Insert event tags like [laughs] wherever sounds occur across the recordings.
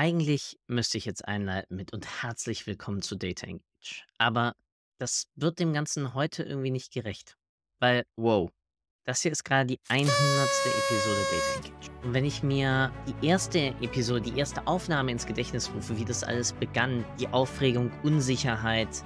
Eigentlich müsste ich jetzt einleiten mit und herzlich willkommen zu Data Engage. Aber das wird dem Ganzen heute irgendwie nicht gerecht. Weil, wow, das hier ist gerade die 100. Episode Data Engage. Und wenn ich mir die erste Episode, die erste Aufnahme ins Gedächtnis rufe, wie das alles begann, die Aufregung, Unsicherheit.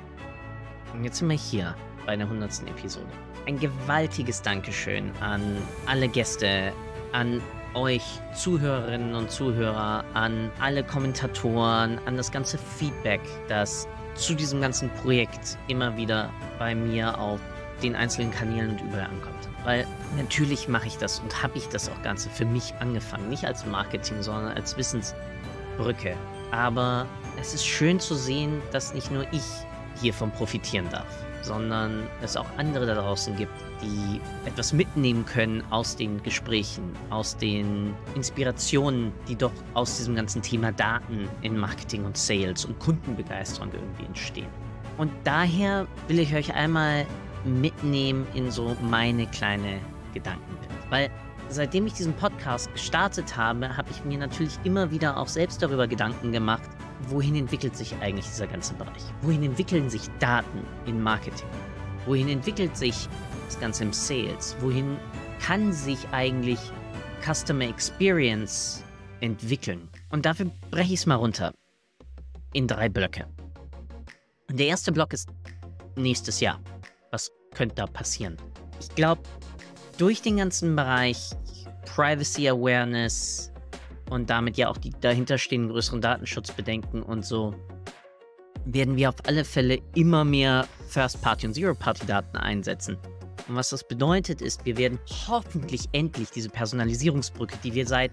Und jetzt sind wir hier bei der 100. Episode. Ein gewaltiges Dankeschön an alle Gäste, an euch Zuhörerinnen und Zuhörer, an alle Kommentatoren, an das ganze Feedback, das zu diesem ganzen Projekt immer wieder bei mir auf den einzelnen Kanälen und überall ankommt. Weil natürlich mache ich das und habe ich das auch Ganze für mich angefangen. Nicht als Marketing, sondern als Wissensbrücke. Aber es ist schön zu sehen, dass nicht nur ich hiervon profitieren darf sondern es auch andere da draußen gibt, die etwas mitnehmen können aus den Gesprächen, aus den Inspirationen, die doch aus diesem ganzen Thema Daten in Marketing und Sales und Kundenbegeisterung irgendwie entstehen. Und daher will ich euch einmal mitnehmen in so meine kleine Gedankenwelt, weil seitdem ich diesen Podcast gestartet habe, habe ich mir natürlich immer wieder auch selbst darüber Gedanken gemacht, wohin entwickelt sich eigentlich dieser ganze Bereich? Wohin entwickeln sich Daten in Marketing? Wohin entwickelt sich das Ganze im Sales? Wohin kann sich eigentlich Customer Experience entwickeln? Und dafür breche ich es mal runter in drei Blöcke. Und der erste Block ist nächstes Jahr. Was könnte da passieren? Ich glaube, durch den ganzen Bereich Privacy Awareness, und damit ja auch die dahinterstehenden größeren Datenschutzbedenken und so, werden wir auf alle Fälle immer mehr First-Party- und Zero-Party-Daten einsetzen. Und was das bedeutet ist, wir werden hoffentlich endlich diese Personalisierungsbrücke, die wir seit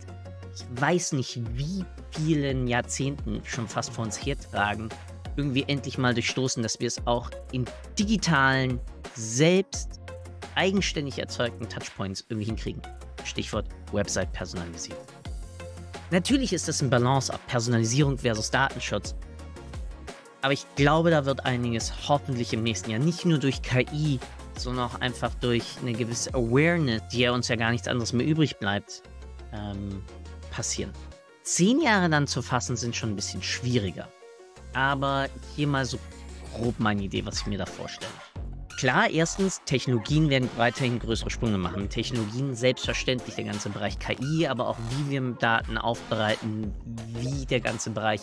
ich weiß nicht wie vielen Jahrzehnten schon fast vor uns hertragen, irgendwie endlich mal durchstoßen, dass wir es auch in digitalen, selbst eigenständig erzeugten Touchpoints irgendwie hinkriegen. Stichwort Website-Personalisierung. Natürlich ist das ein Balance ab Personalisierung versus Datenschutz. Aber ich glaube, da wird einiges hoffentlich im nächsten Jahr nicht nur durch KI, sondern auch einfach durch eine gewisse Awareness, die ja uns ja gar nichts anderes mehr übrig bleibt, ähm, passieren. Zehn Jahre dann zu fassen sind schon ein bisschen schwieriger. Aber hier mal so grob meine Idee, was ich mir da vorstelle. Klar, erstens, Technologien werden weiterhin größere Sprünge machen. Technologien selbstverständlich, der ganze Bereich KI, aber auch wie wir Daten aufbereiten, wie der ganze Bereich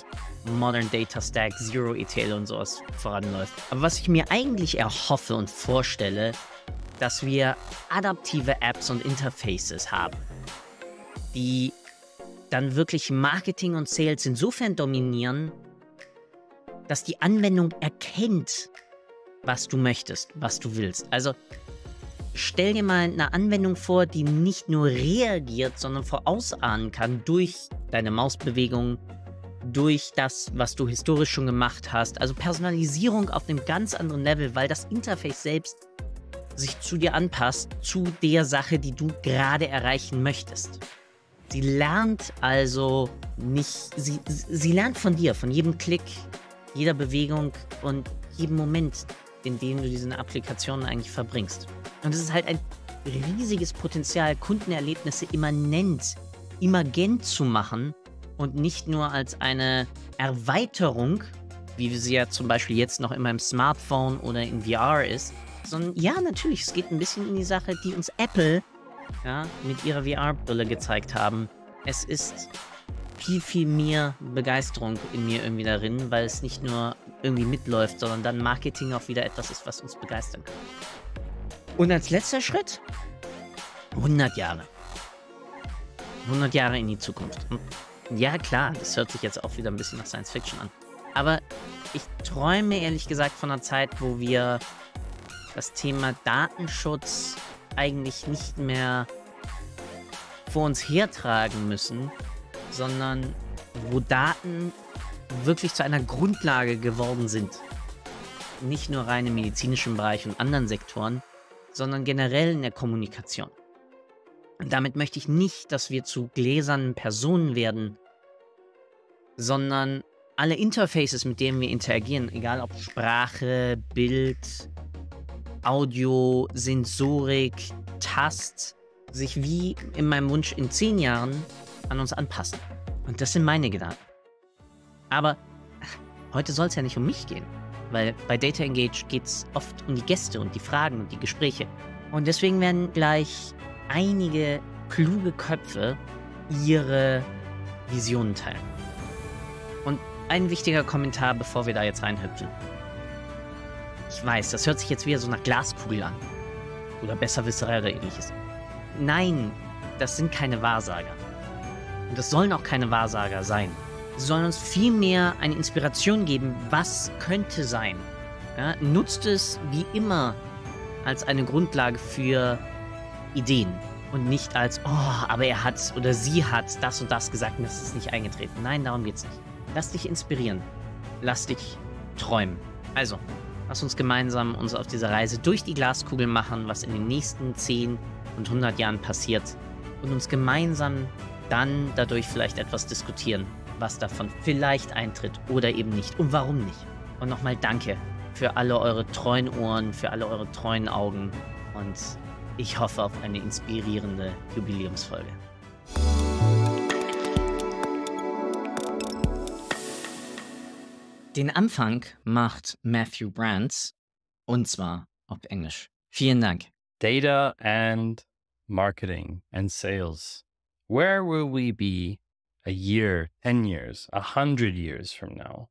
Modern Data Stack, Zero ETL und sowas voranläuft. Aber was ich mir eigentlich erhoffe und vorstelle, dass wir adaptive Apps und Interfaces haben, die dann wirklich Marketing und Sales insofern dominieren, dass die Anwendung erkennt, was du möchtest, was du willst. Also stell dir mal eine Anwendung vor, die nicht nur reagiert, sondern vorausahnen kann durch deine Mausbewegungen, durch das, was du historisch schon gemacht hast. Also Personalisierung auf einem ganz anderen Level, weil das Interface selbst sich zu dir anpasst, zu der Sache, die du gerade erreichen möchtest. Sie lernt also nicht, sie, sie lernt von dir, von jedem Klick, jeder Bewegung und jedem Moment, in denen du diese Applikationen eigentlich verbringst. Und es ist halt ein riesiges Potenzial, Kundenerlebnisse immanent, immergent zu machen und nicht nur als eine Erweiterung, wie sie ja zum Beispiel jetzt noch immer im Smartphone oder in VR ist, sondern ja, natürlich, es geht ein bisschen in die Sache, die uns Apple ja, mit ihrer VR-Brille gezeigt haben. Es ist viel, viel mehr Begeisterung in mir irgendwie darin, weil es nicht nur irgendwie mitläuft, sondern dann Marketing auch wieder etwas ist, was uns begeistern kann. Und als letzter Schritt, 100 Jahre. 100 Jahre in die Zukunft. ja, klar, das hört sich jetzt auch wieder ein bisschen nach Science Fiction an. Aber ich träume ehrlich gesagt von einer Zeit, wo wir das Thema Datenschutz eigentlich nicht mehr vor uns hertragen müssen, sondern wo Daten wirklich zu einer Grundlage geworden sind. Nicht nur rein im medizinischen Bereich und anderen Sektoren, sondern generell in der Kommunikation. Und damit möchte ich nicht, dass wir zu gläsernen Personen werden, sondern alle Interfaces, mit denen wir interagieren, egal ob Sprache, Bild, Audio, Sensorik, Tast, sich wie in meinem Wunsch in zehn Jahren an uns anpassen. Und das sind meine Gedanken. Aber heute soll es ja nicht um mich gehen, weil bei Data Engage geht es oft um die Gäste und die Fragen und die Gespräche. Und deswegen werden gleich einige kluge Köpfe ihre Visionen teilen. Und ein wichtiger Kommentar, bevor wir da jetzt reinhüpfen. Ich weiß, das hört sich jetzt wieder so nach Glaskugel an. Oder Besserwisserei oder ähnliches. Nein, das sind keine Wahrsager. Und das sollen auch keine Wahrsager sein. Sie sollen uns vielmehr eine Inspiration geben, was könnte sein. Ja, nutzt es wie immer als eine Grundlage für Ideen und nicht als, oh, aber er hat oder sie hat das und das gesagt und das ist nicht eingetreten. Nein, darum geht's nicht. Lass dich inspirieren. Lass dich träumen. Also, lass uns gemeinsam uns auf dieser Reise durch die Glaskugel machen, was in den nächsten 10 und 100 Jahren passiert und uns gemeinsam dann dadurch vielleicht etwas diskutieren, was davon vielleicht eintritt oder eben nicht und warum nicht. Und nochmal danke für alle eure treuen Ohren, für alle eure treuen Augen und ich hoffe auf eine inspirierende Jubiläumsfolge. Den Anfang macht Matthew Brands und zwar auf Englisch. Vielen Dank. Data and Marketing and Sales. Where will we be a year, 10 years, 100 years from now?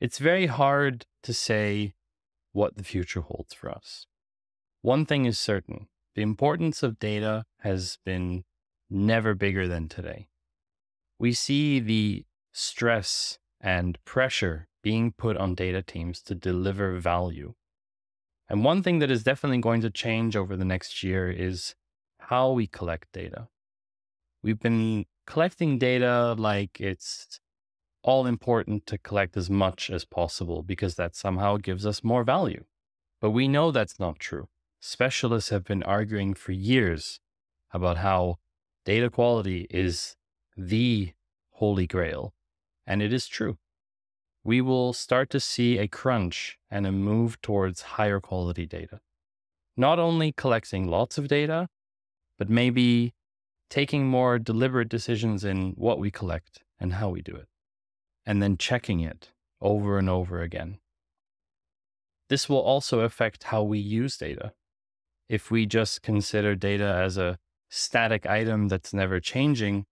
It's very hard to say what the future holds for us. One thing is certain the importance of data has been never bigger than today. We see the stress and pressure being put on data teams to deliver value. And one thing that is definitely going to change over the next year is how we collect data we've been collecting data like it's all important to collect as much as possible because that somehow gives us more value. But we know that's not true. Specialists have been arguing for years about how data quality is the holy grail. And it is true. We will start to see a crunch and a move towards higher quality data. Not only collecting lots of data, but maybe taking more deliberate decisions in what we collect and how we do it, and then checking it over and over again. This will also affect how we use data. If we just consider data as a static item that's never changing,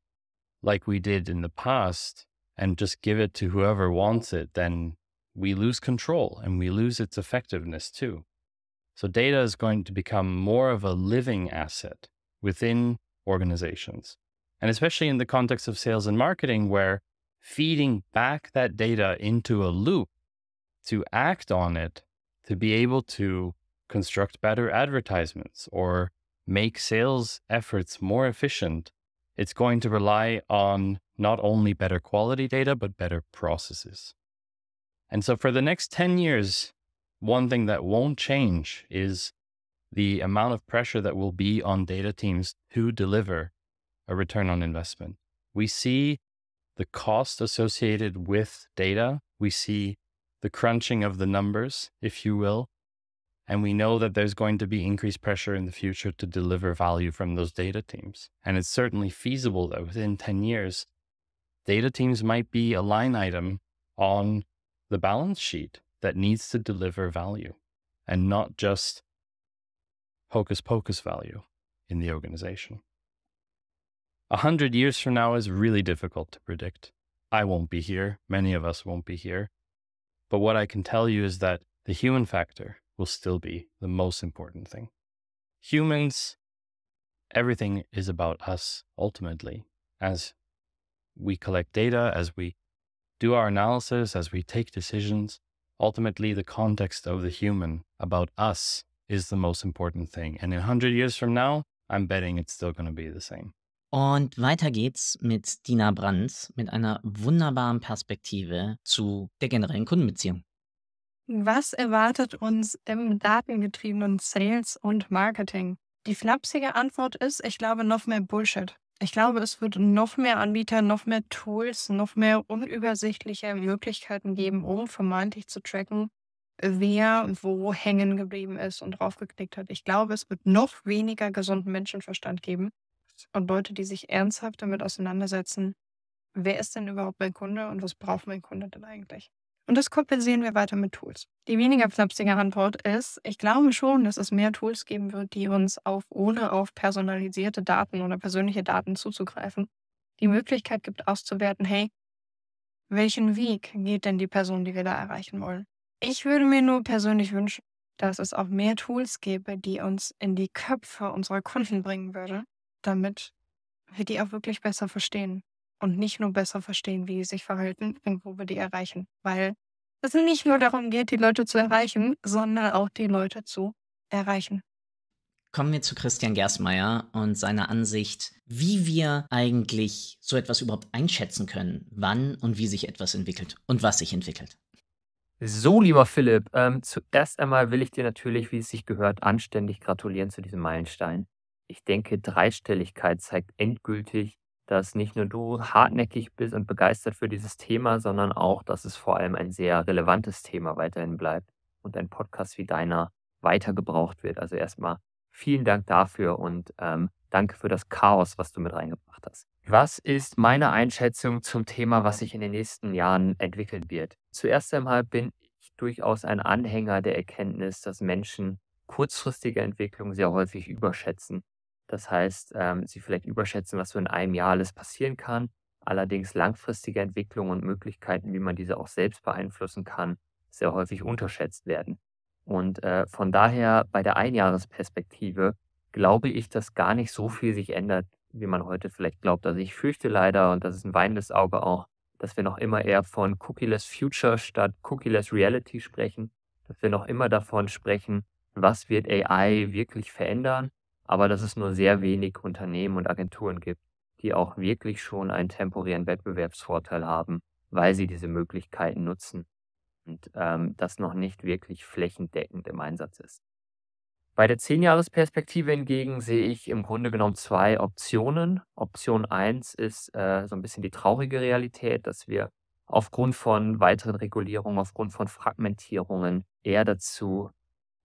like we did in the past, and just give it to whoever wants it, then we lose control and we lose its effectiveness too. So, data is going to become more of a living asset within organizations. And especially in the context of sales and marketing, where feeding back that data into a loop to act on it, to be able to construct better advertisements or make sales efforts more efficient, it's going to rely on not only better quality data, but better processes. And so for the next 10 years, one thing that won't change is the amount of pressure that will be on data teams to deliver a return on investment. We see the cost associated with data, we see the crunching of the numbers, if you will. And we know that there's going to be increased pressure in the future to deliver value from those data teams. And it's certainly feasible that within 10 years, data teams might be a line item on the balance sheet that needs to deliver value and not just hocus pocus value in the organization. A hundred years from now is really difficult to predict. I won't be here. Many of us won't be here. But what I can tell you is that the human factor will still be the most important thing. Humans, everything is about us ultimately. As we collect data, as we do our analysis, as we take decisions, ultimately the context of the human about us is the most important thing. And in 100 years from now, I'm betting it's still going to be the same. Und weiter geht's mit Dina Brandt mit einer wunderbaren Perspektive zu der generellen Kundenbeziehung. Was erwartet uns im datengetriebenen Sales und Marketing? Die flapsige Antwort ist, ich glaube, noch mehr Bullshit. Ich glaube, es wird noch mehr Anbieter, noch mehr Tools, noch mehr unübersichtliche Möglichkeiten geben, um vermeintlich zu tracken, wer wo hängen geblieben ist und draufgeklickt hat. Ich glaube, es wird noch weniger gesunden Menschenverstand geben und Leute, die sich ernsthaft damit auseinandersetzen, wer ist denn überhaupt mein Kunde und was braucht mein Kunde denn eigentlich? Und das kompensieren wir weiter mit Tools. Die weniger flapsige Antwort ist, ich glaube schon, dass es mehr Tools geben wird, die uns auf, ohne auf personalisierte Daten oder persönliche Daten zuzugreifen, die Möglichkeit gibt auszuwerten, hey, welchen Weg geht denn die Person, die wir da erreichen wollen? Ich würde mir nur persönlich wünschen, dass es auch mehr Tools gäbe, die uns in die Köpfe unserer Kunden bringen würde, damit wir die auch wirklich besser verstehen und nicht nur besser verstehen, wie sie sich verhalten und wo wir die erreichen. Weil es nicht nur darum geht, die Leute zu erreichen, sondern auch die Leute zu erreichen. Kommen wir zu Christian Gersmeier und seiner Ansicht, wie wir eigentlich so etwas überhaupt einschätzen können, wann und wie sich etwas entwickelt und was sich entwickelt. So, lieber Philipp, ähm, zuerst einmal will ich dir natürlich, wie es sich gehört, anständig gratulieren zu diesem Meilenstein. Ich denke, Dreistelligkeit zeigt endgültig, dass nicht nur du hartnäckig bist und begeistert für dieses Thema, sondern auch, dass es vor allem ein sehr relevantes Thema weiterhin bleibt und ein Podcast wie deiner weitergebraucht wird. Also erstmal vielen Dank dafür und ähm, Danke für das Chaos, was du mit reingebracht hast. Was ist meine Einschätzung zum Thema, was sich in den nächsten Jahren entwickeln wird? Zuerst einmal bin ich durchaus ein Anhänger der Erkenntnis, dass Menschen kurzfristige Entwicklungen sehr häufig überschätzen. Das heißt, ähm, sie vielleicht überschätzen, was so in einem Jahr alles passieren kann. Allerdings langfristige Entwicklungen und Möglichkeiten, wie man diese auch selbst beeinflussen kann, sehr häufig unterschätzt werden. Und äh, von daher bei der Einjahresperspektive glaube ich, dass gar nicht so viel sich ändert, wie man heute vielleicht glaubt. Also ich fürchte leider, und das ist ein weinendes Auge auch, dass wir noch immer eher von Cookieless Future statt Cookieless Reality sprechen, dass wir noch immer davon sprechen, was wird AI wirklich verändern, aber dass es nur sehr wenig Unternehmen und Agenturen gibt, die auch wirklich schon einen temporären Wettbewerbsvorteil haben, weil sie diese Möglichkeiten nutzen und ähm, das noch nicht wirklich flächendeckend im Einsatz ist. Bei der 10-Jahres-Perspektive hingegen sehe ich im Grunde genommen zwei Optionen. Option 1 ist äh, so ein bisschen die traurige Realität, dass wir aufgrund von weiteren Regulierungen, aufgrund von Fragmentierungen eher dazu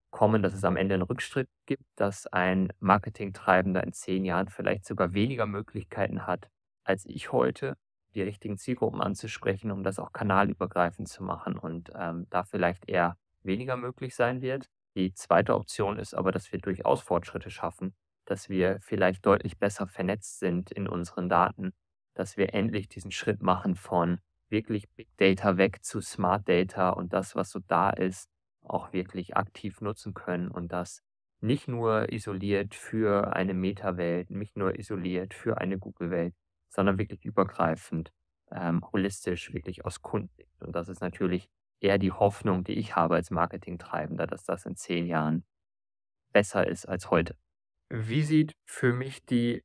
kommen, dass es am Ende einen Rückschritt gibt, dass ein Marketingtreibender in zehn Jahren vielleicht sogar weniger Möglichkeiten hat als ich heute, die richtigen Zielgruppen anzusprechen, um das auch kanalübergreifend zu machen und ähm, da vielleicht eher weniger möglich sein wird. Die zweite Option ist aber, dass wir durchaus Fortschritte schaffen, dass wir vielleicht deutlich besser vernetzt sind in unseren Daten, dass wir endlich diesen Schritt machen von wirklich Big Data weg zu Smart Data und das, was so da ist, auch wirklich aktiv nutzen können und das nicht nur isoliert für eine Meta-Welt, nicht nur isoliert für eine Google-Welt, sondern wirklich übergreifend, ähm, holistisch, wirklich aus Kunden. Und das ist natürlich eher die Hoffnung, die ich habe als Marketingtreibender, dass das in zehn Jahren besser ist als heute. Wie sieht für mich die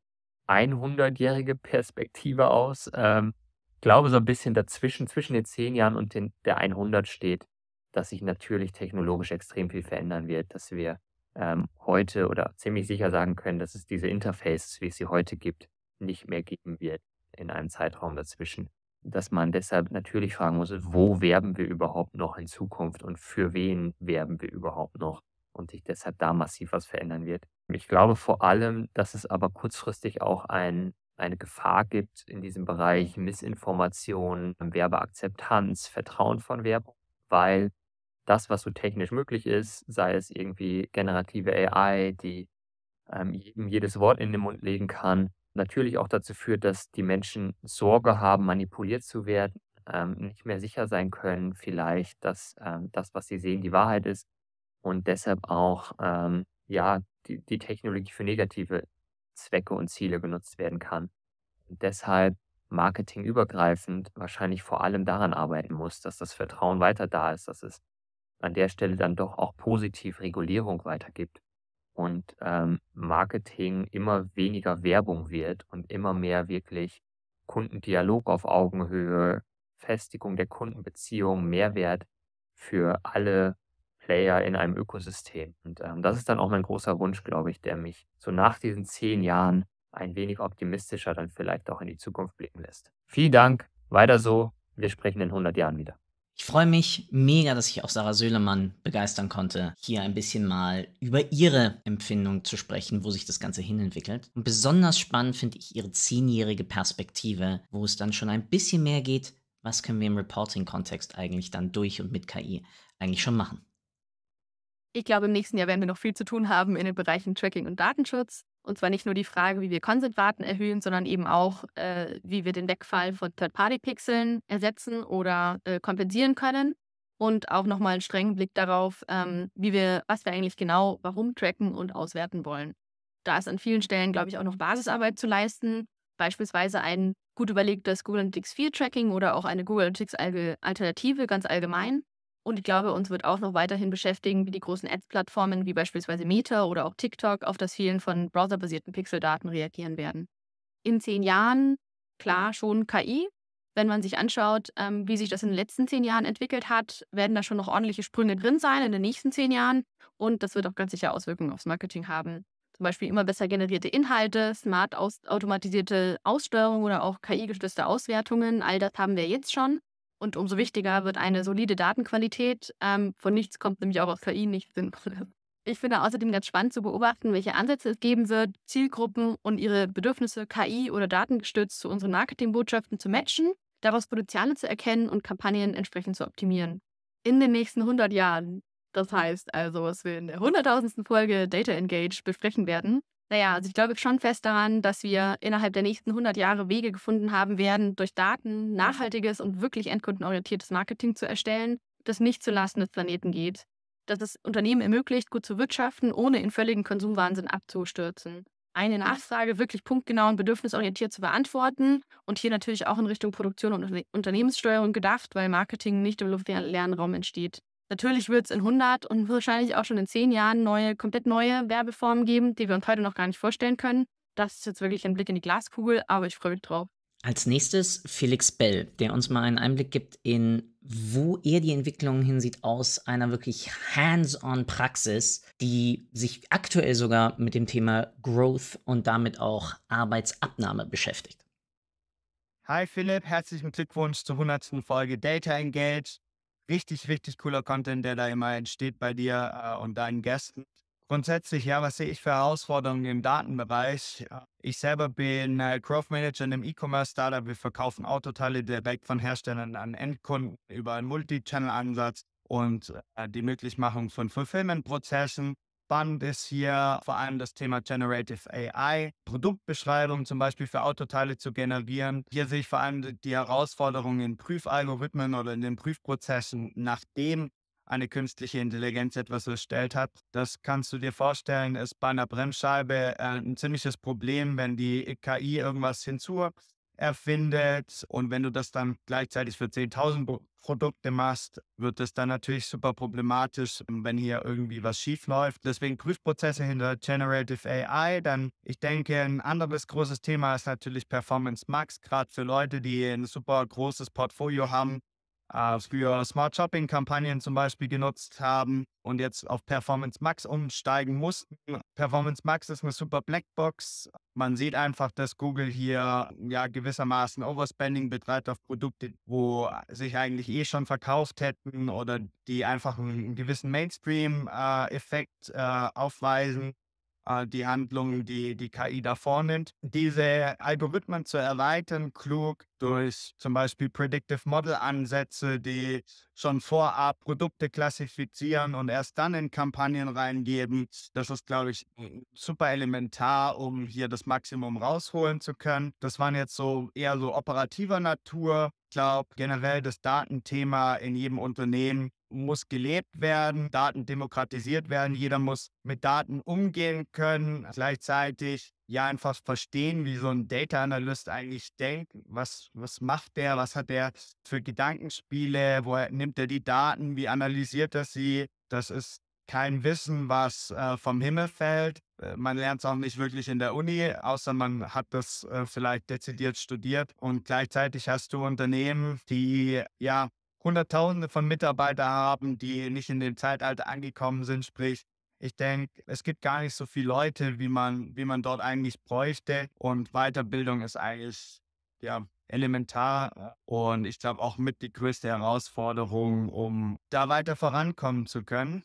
100-jährige Perspektive aus? Ähm, ich glaube, so ein bisschen dazwischen, zwischen den zehn Jahren und den, der 100 steht, dass sich natürlich technologisch extrem viel verändern wird, dass wir ähm, heute oder ziemlich sicher sagen können, dass es diese Interfaces, wie es sie heute gibt, nicht mehr geben wird in einem Zeitraum dazwischen dass man deshalb natürlich fragen muss, wo werben wir überhaupt noch in Zukunft und für wen werben wir überhaupt noch und sich deshalb da massiv was verändern wird. Ich glaube vor allem, dass es aber kurzfristig auch ein, eine Gefahr gibt in diesem Bereich Missinformation, Werbeakzeptanz, Vertrauen von Werbung, weil das, was so technisch möglich ist, sei es irgendwie generative AI, die ähm, jedem jedes Wort in den Mund legen kann, natürlich auch dazu führt, dass die Menschen Sorge haben, manipuliert zu werden, ähm, nicht mehr sicher sein können, vielleicht, dass ähm, das, was sie sehen, die Wahrheit ist und deshalb auch ähm, ja, die, die Technologie für negative Zwecke und Ziele genutzt werden kann. Und deshalb marketingübergreifend wahrscheinlich vor allem daran arbeiten muss, dass das Vertrauen weiter da ist, dass es an der Stelle dann doch auch positiv Regulierung weitergibt und ähm, Marketing immer weniger Werbung wird und immer mehr wirklich Kundendialog auf Augenhöhe, Festigung der Kundenbeziehung, Mehrwert für alle Player in einem Ökosystem. Und ähm, das ist dann auch mein großer Wunsch, glaube ich, der mich so nach diesen zehn Jahren ein wenig optimistischer dann vielleicht auch in die Zukunft blicken lässt. Vielen Dank, weiter so. Wir sprechen in 100 Jahren wieder. Ich freue mich mega, dass ich auch Sarah Söhlemann begeistern konnte, hier ein bisschen mal über ihre Empfindung zu sprechen, wo sich das Ganze hinentwickelt. Und besonders spannend finde ich ihre zehnjährige Perspektive, wo es dann schon ein bisschen mehr geht, was können wir im Reporting-Kontext eigentlich dann durch und mit KI eigentlich schon machen. Ich glaube, im nächsten Jahr werden wir noch viel zu tun haben in den Bereichen Tracking und Datenschutz. Und zwar nicht nur die Frage, wie wir Consent-Raten erhöhen, sondern eben auch, äh, wie wir den Wegfall von Third-Party-Pixeln ersetzen oder äh, kompensieren können. Und auch nochmal einen strengen Blick darauf, ähm, wie wir, was wir eigentlich genau, warum tracken und auswerten wollen. Da ist an vielen Stellen, glaube ich, auch noch Basisarbeit zu leisten. Beispielsweise ein gut überlegtes Google Analytics 4 Tracking oder auch eine Google Analytics Alternative ganz allgemein und ich glaube, uns wird auch noch weiterhin beschäftigen, wie die großen Ads-Plattformen wie beispielsweise Meta oder auch TikTok auf das Fehlen von browserbasierten Pixeldaten reagieren werden. In zehn Jahren, klar, schon KI. Wenn man sich anschaut, ähm, wie sich das in den letzten zehn Jahren entwickelt hat, werden da schon noch ordentliche Sprünge drin sein in den nächsten zehn Jahren. Und das wird auch ganz sicher Auswirkungen aufs Marketing haben zum Beispiel immer besser generierte Inhalte, smart aus automatisierte Aussteuerung oder auch KI-gestützte Auswertungen. All das haben wir jetzt schon. Und umso wichtiger wird eine solide Datenqualität. Ähm, von nichts kommt nämlich auch aus KI nichts Sinnvolles. Ich finde außerdem ganz spannend zu beobachten, welche Ansätze es geben wird, Zielgruppen und ihre Bedürfnisse KI oder datengestützt zu unseren Marketingbotschaften zu matchen, daraus Potenziale zu erkennen und Kampagnen entsprechend zu optimieren. In den nächsten 100 Jahren. Das heißt also, was wir in der 100.000. Folge Data Engage besprechen werden, naja, also ich glaube schon fest daran, dass wir innerhalb der nächsten 100 Jahre Wege gefunden haben werden, durch Daten nachhaltiges und wirklich endkundenorientiertes Marketing zu erstellen, das nicht zulasten des Planeten geht. Dass es Unternehmen ermöglicht, gut zu wirtschaften, ohne in völligen Konsumwahnsinn abzustürzen. Eine Nachfrage wirklich punktgenau und bedürfnisorientiert zu beantworten und hier natürlich auch in Richtung Produktion und Unternehmenssteuerung gedacht, weil Marketing nicht im luftleeren Lernraum entsteht. Natürlich wird es in 100 und wahrscheinlich auch schon in 10 Jahren neue, komplett neue Werbeformen geben, die wir uns heute noch gar nicht vorstellen können. Das ist jetzt wirklich ein Blick in die Glaskugel, aber ich freue mich drauf. Als nächstes Felix Bell, der uns mal einen Einblick gibt in, wo er die Entwicklung hinsieht aus einer wirklich hands-on Praxis, die sich aktuell sogar mit dem Thema Growth und damit auch Arbeitsabnahme beschäftigt. Hi Philipp, herzlichen Glückwunsch zur 100. Folge Data Engage richtig, richtig cooler Content, der da immer entsteht bei dir äh, und deinen Gästen. Grundsätzlich, ja, was sehe ich für Herausforderungen im Datenbereich? Ich selber bin äh, Growth Manager in einem E-Commerce-Startup. Wir verkaufen Autoteile direkt von Herstellern an Endkunden über einen Multi-Channel-Ansatz und äh, die Möglichmachung von Fulfillment-Prozessen. Spannend ist hier vor allem das Thema Generative AI, Produktbeschreibungen zum Beispiel für Autoteile zu generieren. Hier sehe ich vor allem die Herausforderungen in Prüfalgorithmen oder in den Prüfprozessen, nachdem eine künstliche Intelligenz etwas erstellt hat. Das kannst du dir vorstellen, ist bei einer Bremsscheibe äh, ein ziemliches Problem, wenn die KI irgendwas hinzu erfindet. Und wenn du das dann gleichzeitig für 10.000 Produkte machst, wird das dann natürlich super problematisch, wenn hier irgendwie was schief läuft. Deswegen Prüfprozesse hinter Generative AI. Dann, ich denke, ein anderes großes Thema ist natürlich Performance Max, gerade für Leute, die ein super großes Portfolio haben äh, für Smart Shopping-Kampagnen zum Beispiel genutzt haben und jetzt auf Performance Max umsteigen mussten. Performance Max ist eine super Blackbox. Man sieht einfach, dass Google hier ja gewissermaßen Overspending betreibt auf Produkte, wo sich eigentlich eh schon verkauft hätten oder die einfach einen gewissen Mainstream-Effekt äh, äh, aufweisen. Äh, die Handlungen, die die KI da vornimmt. Diese Algorithmen zu erweitern, klug durch zum Beispiel Predictive Model Ansätze, die schon vorab Produkte klassifizieren und erst dann in Kampagnen reingeben. Das ist, glaube ich, super elementar, um hier das Maximum rausholen zu können. Das waren jetzt so eher so operativer Natur. Ich glaube generell das Datenthema in jedem Unternehmen muss gelebt werden, Daten demokratisiert werden, jeder muss mit Daten umgehen können, gleichzeitig ja einfach verstehen, wie so ein Data Analyst eigentlich denkt, was, was macht der, was hat der für Gedankenspiele, woher nimmt er die Daten, wie analysiert er sie, das ist kein Wissen, was äh, vom Himmel fällt. Äh, man lernt es auch nicht wirklich in der Uni, außer man hat das äh, vielleicht dezidiert studiert. Und gleichzeitig hast du Unternehmen, die ja Hunderttausende von Mitarbeitern haben, die nicht in dem Zeitalter angekommen sind. Sprich, ich denke, es gibt gar nicht so viele Leute, wie man, wie man dort eigentlich bräuchte. Und Weiterbildung ist eigentlich ja, elementar. Und ich glaube auch mit die größte Herausforderung, um da weiter vorankommen zu können.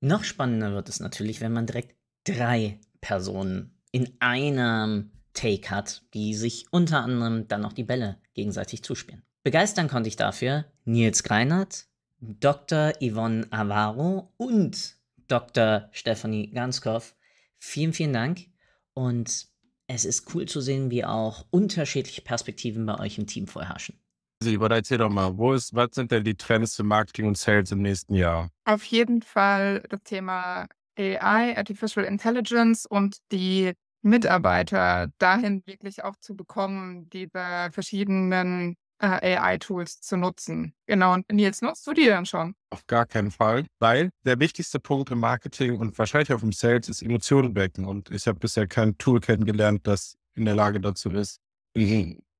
Noch spannender wird es natürlich, wenn man direkt drei Personen in einem Take hat, die sich unter anderem dann auch die Bälle gegenseitig zuspielen. Begeistern konnte ich dafür Nils Greinert, Dr. Yvonne Avaro und Dr. Stephanie Ganskow. Vielen, vielen Dank und es ist cool zu sehen, wie auch unterschiedliche Perspektiven bei euch im Team vorherrschen. aber also, erzähl doch mal, wo ist, was sind denn die Trends für Marketing und Sales im nächsten Jahr? Auf jeden Fall das Thema AI, Artificial Intelligence und die Mitarbeiter dahin wirklich auch zu bekommen, diese verschiedenen äh, AI-Tools zu nutzen. Genau, und Nils, nutzt du die dann schon? Auf gar keinen Fall, weil der wichtigste Punkt im Marketing und wahrscheinlich auch im Sales ist Emotionen wecken. Und ich habe bisher kein Tool kennengelernt, das in der Lage dazu ist,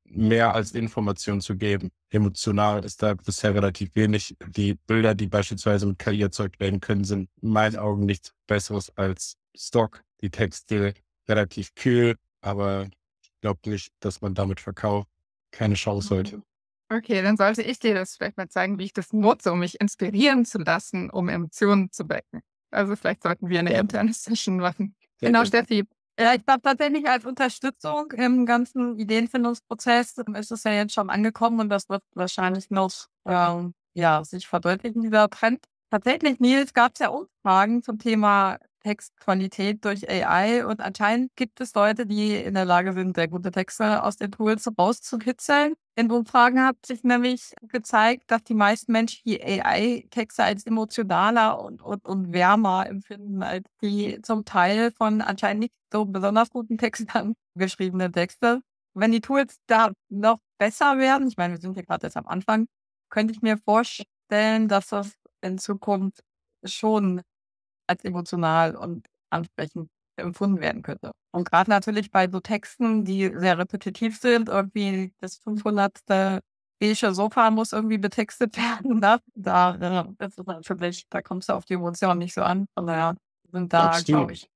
mehr als Informationen zu geben. Emotional ist da bisher relativ wenig. Die Bilder, die beispielsweise mit KI erzeugt werden können, sind in meinen Augen nichts Besseres als Stock. Die Texte relativ kühl, aber ich glaube nicht, dass man damit verkauft. Keine Chance heute. Mhm. Okay, dann sollte ich dir das vielleicht mal zeigen, wie ich das nutze, um mich inspirieren zu lassen, um Emotionen zu wecken. Also vielleicht sollten wir eine ja. interne [laughs] Session machen. Ja, genau, ja. Steffi. Ja, ich glaube tatsächlich als Unterstützung im ganzen Ideenfindungsprozess ist es ja jetzt schon angekommen und das wird wahrscheinlich noch ähm, ja, sich verdeutlichen, dieser Trend. Tatsächlich, Nils, gab es ja Umfragen zum Thema Textqualität durch AI und anscheinend gibt es Leute, die in der Lage sind, sehr gute Texte aus den Tools rauszukitzeln. In Umfragen hat sich nämlich gezeigt, dass die meisten Menschen die AI-Texte als emotionaler und, und, und wärmer empfinden als die zum Teil von anscheinend nicht so besonders guten Texten [laughs] geschriebenen Texte. Wenn die Tools da noch besser werden, ich meine, wir sind ja gerade jetzt am Anfang, könnte ich mir vorstellen, dass das in Zukunft schon als emotional und ansprechend empfunden werden könnte. Und gerade natürlich bei so Texten, die sehr repetitiv sind, irgendwie das 500. Beige Sofa muss irgendwie betextet [laughs] werden. Ne? Da, da das ist natürlich, halt da kommst du auf die Emotionen nicht so an. Von daher sind da, glaube ich.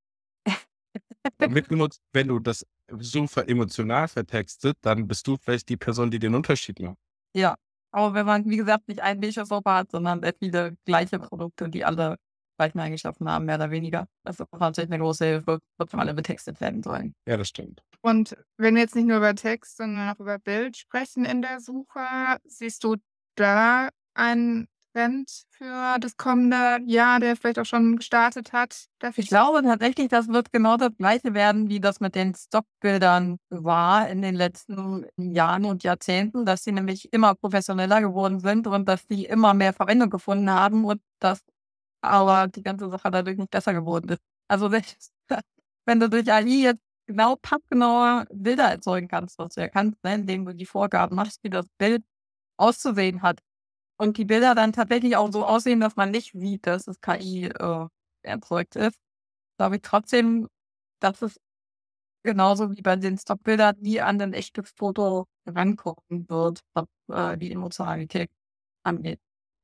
[laughs] [laughs] wenn du das super emotional vertextet, dann bist du vielleicht die Person, die den Unterschied macht. Ja, aber wenn man, wie gesagt, nicht ein Beige Sofa hat, sondern sehr viele gleiche Produkte, die alle reichen eigentlich auf Namen mehr oder weniger. Das ist natürlich eine große Hilfe, wird trotzdem alle betextet werden sollen. Ja, das stimmt. Und wenn wir jetzt nicht nur über Text, sondern auch über Bild sprechen in der Suche, siehst du da einen Trend für das kommende Jahr, der vielleicht auch schon gestartet hat? Darf ich, ich glaube tatsächlich, das wird genau das gleiche werden, wie das mit den Stockbildern war in den letzten Jahren und Jahrzehnten, dass sie nämlich immer professioneller geworden sind und dass sie immer mehr Verwendung gefunden haben und dass aber die ganze Sache dadurch nicht besser geworden ist. Also selbst [laughs] wenn du durch AI jetzt genau passgenaue Bilder erzeugen kannst, was du ja kannst, ne, indem du die Vorgaben machst, wie das Bild auszusehen hat. Und die Bilder dann tatsächlich auch so aussehen, dass man nicht sieht, dass es KI äh, erzeugt ist. Glaube ich trotzdem, dass es genauso wie bei den Stockbildern nie an ein echtes Foto rankommen wird, was äh, die Emotionalität angeht.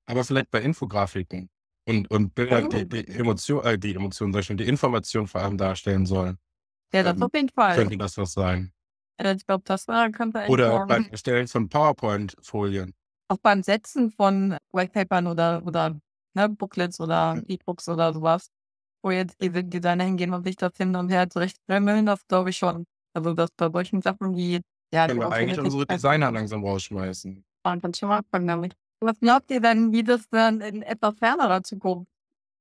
Aber vielleicht bei Infografiken und, und Bilder, die, die Emotion, äh, die Emotion, sag ich schon, die Information vor allem darstellen sollen. Ja, das ähm, auf jeden Fall. Könnte das was sein. Ja, ich glaube, das war, äh, könnte Oder morgen. beim Erstellen von PowerPoint-Folien. Auch beim Setzen von Whitepapern oder, oder ne, Booklets oder mhm. E-Books oder sowas, wo jetzt die Designer hingehen und sich das hin und her zurechträmmeln, das glaube ich schon. Also das bei solchen Sachen wie ja, können wir eigentlich unsere Designer langsam rausschmeißen. Und dann schon mal anfangen damit. Was glaubt ihr denn, wie das dann in etwas fernerer Zukunft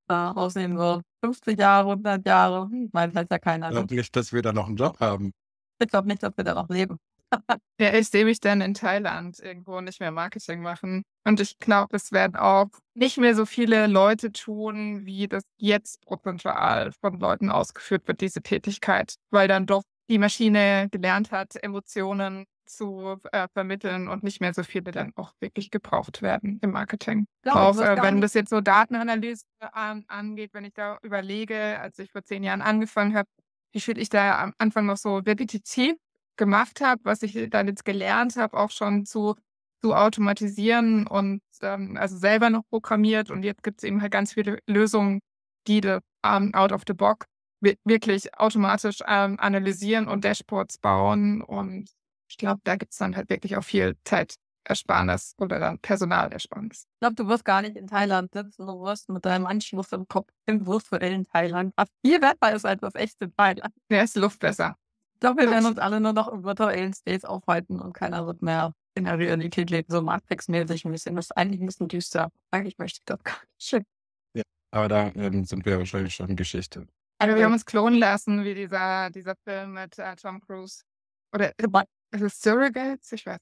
äh, aussehen wird? 50 Jahre, 100 Jahre? Hm, weiß halt ja keiner. Ich glaube nicht, dass wir da noch einen Job haben. Ich glaube nicht, dass wir da noch leben. [laughs] ja, ich sehe mich dann in Thailand irgendwo nicht mehr Marketing machen. Und ich glaube, es werden auch nicht mehr so viele Leute tun, wie das jetzt prozentual von Leuten ausgeführt wird, diese Tätigkeit, weil dann doch die Maschine gelernt hat, Emotionen zu äh, vermitteln und nicht mehr so viele dann auch wirklich gebraucht werden im Marketing. Glaub, auch äh, wenn das jetzt so Datenanalyse an, angeht, wenn ich da überlege, als ich vor zehn Jahren angefangen habe, wie viel ich da am Anfang noch so repetitiv gemacht habe, was ich dann jetzt gelernt habe, auch schon zu, zu automatisieren und ähm, also selber noch programmiert. Und jetzt gibt es eben halt ganz viele Lösungen, die da, um, ähm, out of the box wirklich automatisch ähm, analysieren und Dashboards bauen und ich glaube, da gibt es dann halt wirklich auch viel Zeitersparnis oder dann Personalersparnis. Ich glaube, du wirst gar nicht in Thailand sitzen, du wirst mit deinem Anschluss im Kopf im virtuellen Thailand. Was viel wertbar ist als halt das echte Thailand. Ja, ist die Luft besser. Ich glaube, wir werden uns alle nur noch im virtuellen Space aufhalten und keiner wird mehr in der Realität leben, so Matrix-mäßig ein bisschen. Das ist eigentlich ein bisschen düster. Eigentlich möchte ich das gar nicht. Schön. Ja, aber da ähm, sind wir wahrscheinlich schon Geschichte. Also wir haben uns klonen lassen, wie dieser, dieser Film mit äh, Tom Cruise. Oder ist Surrogates? Ich weiß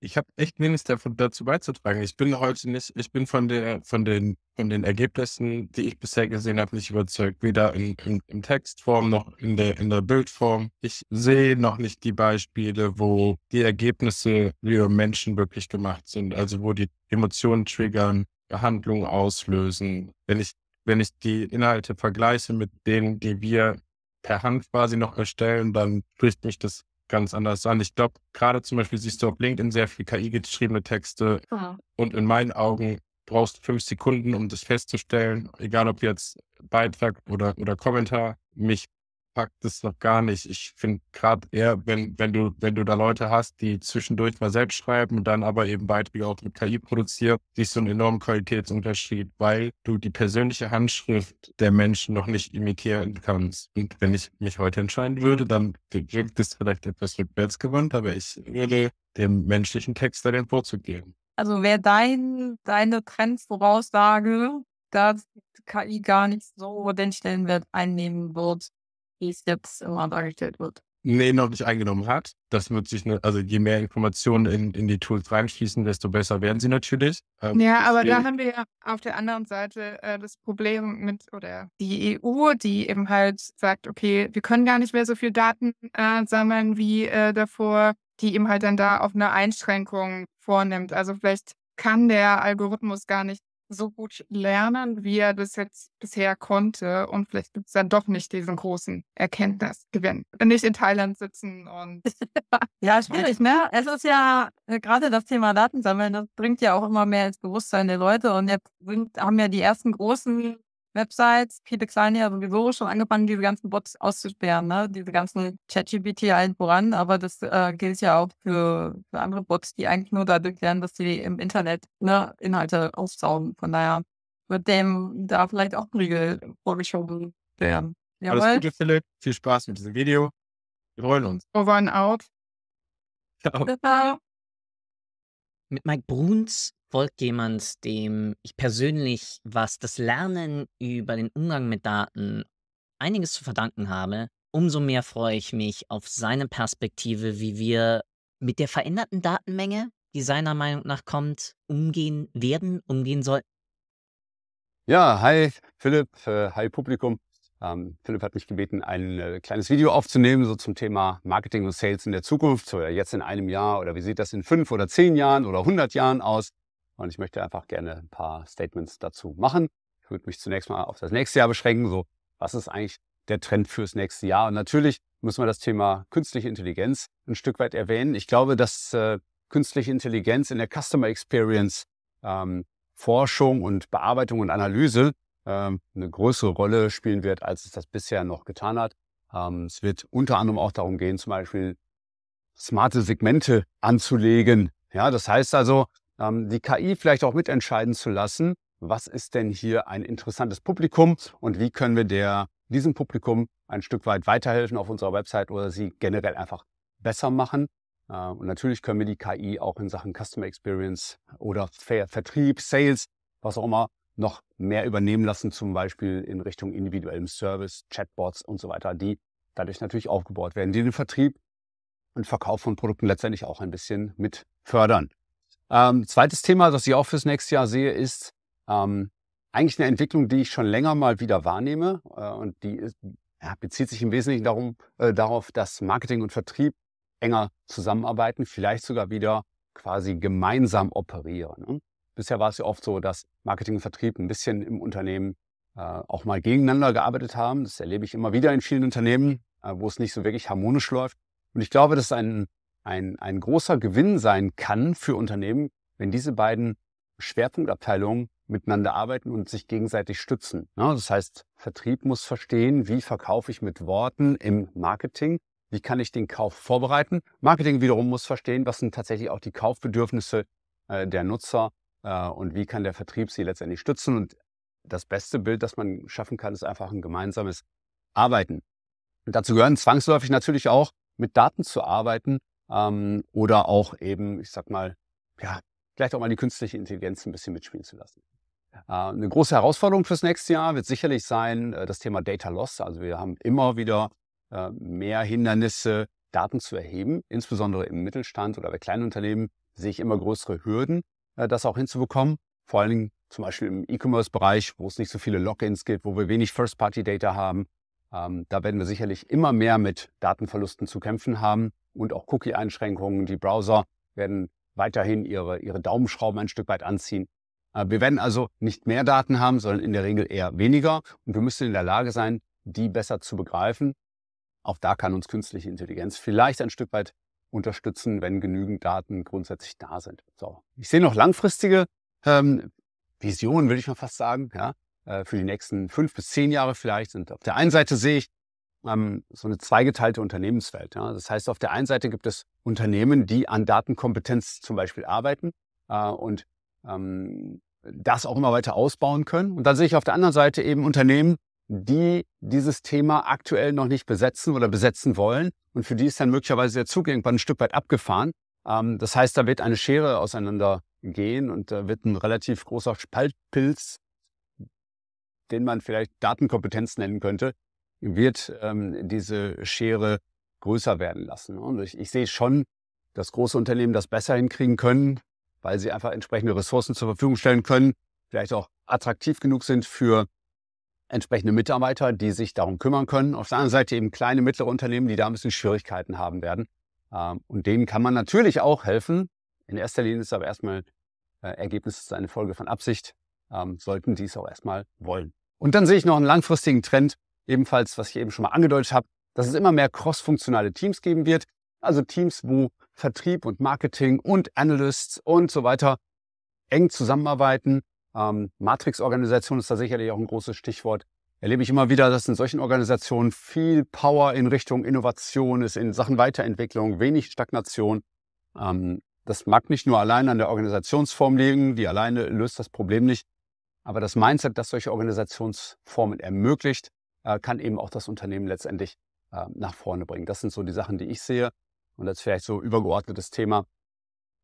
ich habe echt wenigstens davon, dazu beizutragen. Ich bin heute nicht, ich bin von der, von den, von den Ergebnissen, die ich bisher gesehen habe, nicht überzeugt. Weder in, in, in, Textform noch in der, in der Bildform. Ich sehe noch nicht die Beispiele, wo die Ergebnisse für Menschen wirklich gemacht sind. Also wo die Emotionen triggern, Handlungen auslösen. Wenn ich, wenn ich die Inhalte vergleiche mit denen, die wir per Hand quasi noch erstellen, dann spricht mich das ganz anders an. Ich glaube, gerade zum Beispiel siehst du auf LinkedIn sehr viel ki geschriebene Texte. Aha. Und in meinen Augen brauchst du fünf Sekunden, um das festzustellen, egal ob jetzt Beitrag oder, oder Kommentar mich packt es noch gar nicht. Ich finde gerade eher, wenn, wenn du, wenn du da Leute hast, die zwischendurch mal selbst schreiben und dann aber eben Beiträge auch mit KI produzieren, siehst du einen enormen Qualitätsunterschied, weil du die persönliche Handschrift der Menschen noch nicht imitieren kannst. Und wenn ich mich heute entscheiden würde, dann gibt es vielleicht etwas rückwärtsgewandt, aber ich würde dem menschlichen Text da den Vorzug geben. Also wer dein, deine voraussage, dass KI gar nicht so den Stellenwert einnehmen wird, die Steps erarbeitet wird. Nee, noch nicht eingenommen hat. Das wird sich, ne, also je mehr Informationen in, in die Tools reinschließen, desto besser werden sie natürlich. Ähm, ja, aber da haben wir ja auf der anderen Seite äh, das Problem mit, oder die EU, die eben halt sagt, okay, wir können gar nicht mehr so viel Daten äh, sammeln wie äh, davor, die eben halt dann da auf eine Einschränkung vornimmt. Also vielleicht kann der Algorithmus gar nicht so gut lernen, wie er das jetzt bisher konnte. Und vielleicht gibt es dann doch nicht diesen großen Erkenntnisgewinn. Nicht in Thailand sitzen und. [laughs] ja, schwierig, ne? Es ist ja äh, gerade das Thema Datensammeln, das bringt ja auch immer mehr ins Bewusstsein der Leute. Und jetzt haben ja die ersten großen Websites, viele kleine ja sowieso schon angefangen, diese ganzen Bots auszusperren, ne? diese ganzen ChatGPT allen voran, aber das äh, gilt ja auch für, für andere Bots, die eigentlich nur dadurch lernen, dass sie im Internet ne, Inhalte aufsaugen. Von daher wird dem da vielleicht auch ein Riegel vorgeschoben werden. Ja. Jawohl. Alles Gute, Philipp. Viel Spaß mit diesem Video. Wir freuen uns. Over and out. Ciao. Ciao. Mit Mike Bruns folgt jemand, dem ich persönlich, was das Lernen über den Umgang mit Daten einiges zu verdanken habe, umso mehr freue ich mich auf seine Perspektive, wie wir mit der veränderten Datenmenge, die seiner Meinung nach kommt, umgehen werden, umgehen sollten. Ja, hi Philipp, äh, hi Publikum. Ähm, Philipp hat mich gebeten, ein äh, kleines Video aufzunehmen, so zum Thema Marketing und Sales in der Zukunft, oder äh, jetzt in einem Jahr, oder wie sieht das in fünf oder zehn Jahren oder hundert Jahren aus? Und ich möchte einfach gerne ein paar Statements dazu machen. Ich würde mich zunächst mal auf das nächste Jahr beschränken. So, was ist eigentlich der Trend fürs nächste Jahr? Und natürlich müssen wir das Thema künstliche Intelligenz ein Stück weit erwähnen. Ich glaube, dass äh, künstliche Intelligenz in der Customer Experience ähm, Forschung und Bearbeitung und Analyse ähm, eine größere Rolle spielen wird, als es das bisher noch getan hat. Ähm, es wird unter anderem auch darum gehen, zum Beispiel smarte Segmente anzulegen. Ja, das heißt also, ähm, die KI vielleicht auch mitentscheiden zu lassen, was ist denn hier ein interessantes Publikum und wie können wir der, diesem Publikum ein Stück weit weiterhelfen auf unserer Website oder sie generell einfach besser machen. Äh, und natürlich können wir die KI auch in Sachen Customer Experience oder Vertrieb, Sales, was auch immer, noch mehr übernehmen lassen, zum Beispiel in Richtung individuellem Service, Chatbots und so weiter, die dadurch natürlich aufgebaut werden, die den Vertrieb und Verkauf von Produkten letztendlich auch ein bisschen mit fördern. Ähm, zweites Thema, das ich auch fürs nächste Jahr sehe, ist ähm, eigentlich eine Entwicklung, die ich schon länger mal wieder wahrnehme äh, und die ist, ja, bezieht sich im Wesentlichen darum, äh, darauf, dass Marketing und Vertrieb enger zusammenarbeiten, vielleicht sogar wieder quasi gemeinsam operieren. Ne? Bisher war es ja oft so, dass Marketing und Vertrieb ein bisschen im Unternehmen äh, auch mal gegeneinander gearbeitet haben. Das erlebe ich immer wieder in vielen Unternehmen, äh, wo es nicht so wirklich harmonisch läuft. Und ich glaube, das ist ein ein, ein großer Gewinn sein kann für Unternehmen, wenn diese beiden Schwerpunktabteilungen miteinander arbeiten und sich gegenseitig stützen. Ne, das heißt, Vertrieb muss verstehen, wie verkaufe ich mit Worten im Marketing, wie kann ich den Kauf vorbereiten. Marketing wiederum muss verstehen, was sind tatsächlich auch die Kaufbedürfnisse äh, der Nutzer äh, und wie kann der Vertrieb sie letztendlich stützen. Und das beste Bild, das man schaffen kann, ist einfach ein gemeinsames Arbeiten. Und dazu gehören zwangsläufig natürlich auch, mit Daten zu arbeiten ähm, oder auch eben, ich sag mal, ja, vielleicht auch mal die künstliche Intelligenz ein bisschen mitspielen zu lassen. Äh, eine große Herausforderung fürs nächste Jahr wird sicherlich sein äh, das Thema Data Loss. Also wir haben immer wieder äh, mehr Hindernisse, Daten zu erheben, insbesondere im Mittelstand oder bei kleinen Unternehmen sehe ich immer größere Hürden, äh, das auch hinzubekommen. Vor allen Dingen zum Beispiel im E-Commerce-Bereich, wo es nicht so viele Logins gibt, wo wir wenig First-Party-Data haben, ähm, da werden wir sicherlich immer mehr mit Datenverlusten zu kämpfen haben und auch Cookie-Einschränkungen. Die Browser werden weiterhin ihre, ihre Daumenschrauben ein Stück weit anziehen. Äh, wir werden also nicht mehr Daten haben, sondern in der Regel eher weniger. Und wir müssen in der Lage sein, die besser zu begreifen. Auch da kann uns künstliche Intelligenz vielleicht ein Stück weit unterstützen, wenn genügend Daten grundsätzlich da sind. So, ich sehe noch langfristige ähm, Visionen, würde ich mal fast sagen. Ja? Äh, für die nächsten fünf bis zehn Jahre vielleicht. Und auf der einen Seite sehe ich ähm, so eine zweigeteilte Unternehmenswelt. Ja? Das heißt, auf der einen Seite gibt es Unternehmen, die an Datenkompetenz zum Beispiel arbeiten äh, und ähm, das auch immer weiter ausbauen können. Und dann sehe ich auf der anderen Seite eben Unternehmen, die dieses Thema aktuell noch nicht besetzen oder besetzen wollen. Und für die ist dann möglicherweise der Zug irgendwann ein Stück weit abgefahren. Ähm, das heißt, da wird eine Schere auseinandergehen und da äh, wird ein relativ großer Spaltpilz den man vielleicht Datenkompetenz nennen könnte, wird ähm, diese Schere größer werden lassen. Und ich, ich sehe schon, dass große Unternehmen das besser hinkriegen können, weil sie einfach entsprechende Ressourcen zur Verfügung stellen können, vielleicht auch attraktiv genug sind für entsprechende Mitarbeiter, die sich darum kümmern können. Auf der anderen Seite eben kleine, mittlere Unternehmen, die da ein bisschen Schwierigkeiten haben werden. Ähm, und denen kann man natürlich auch helfen. In erster Linie ist aber erstmal äh, Ergebnis eine Folge von Absicht ähm, sollten dies auch erstmal wollen. Und dann sehe ich noch einen langfristigen Trend, ebenfalls, was ich eben schon mal angedeutet habe, dass es immer mehr crossfunktionale Teams geben wird. Also Teams, wo Vertrieb und Marketing und Analysts und so weiter eng zusammenarbeiten. Ähm, Matrix-Organisation ist da sicherlich auch ein großes Stichwort. Erlebe ich immer wieder, dass in solchen Organisationen viel Power in Richtung Innovation ist, in Sachen Weiterentwicklung, wenig Stagnation. Ähm, das mag nicht nur allein an der Organisationsform liegen, die alleine löst das Problem nicht, aber das Mindset, das solche Organisationsformen ermöglicht, äh, kann eben auch das Unternehmen letztendlich äh, nach vorne bringen. Das sind so die Sachen, die ich sehe. Und das vielleicht so übergeordnetes Thema.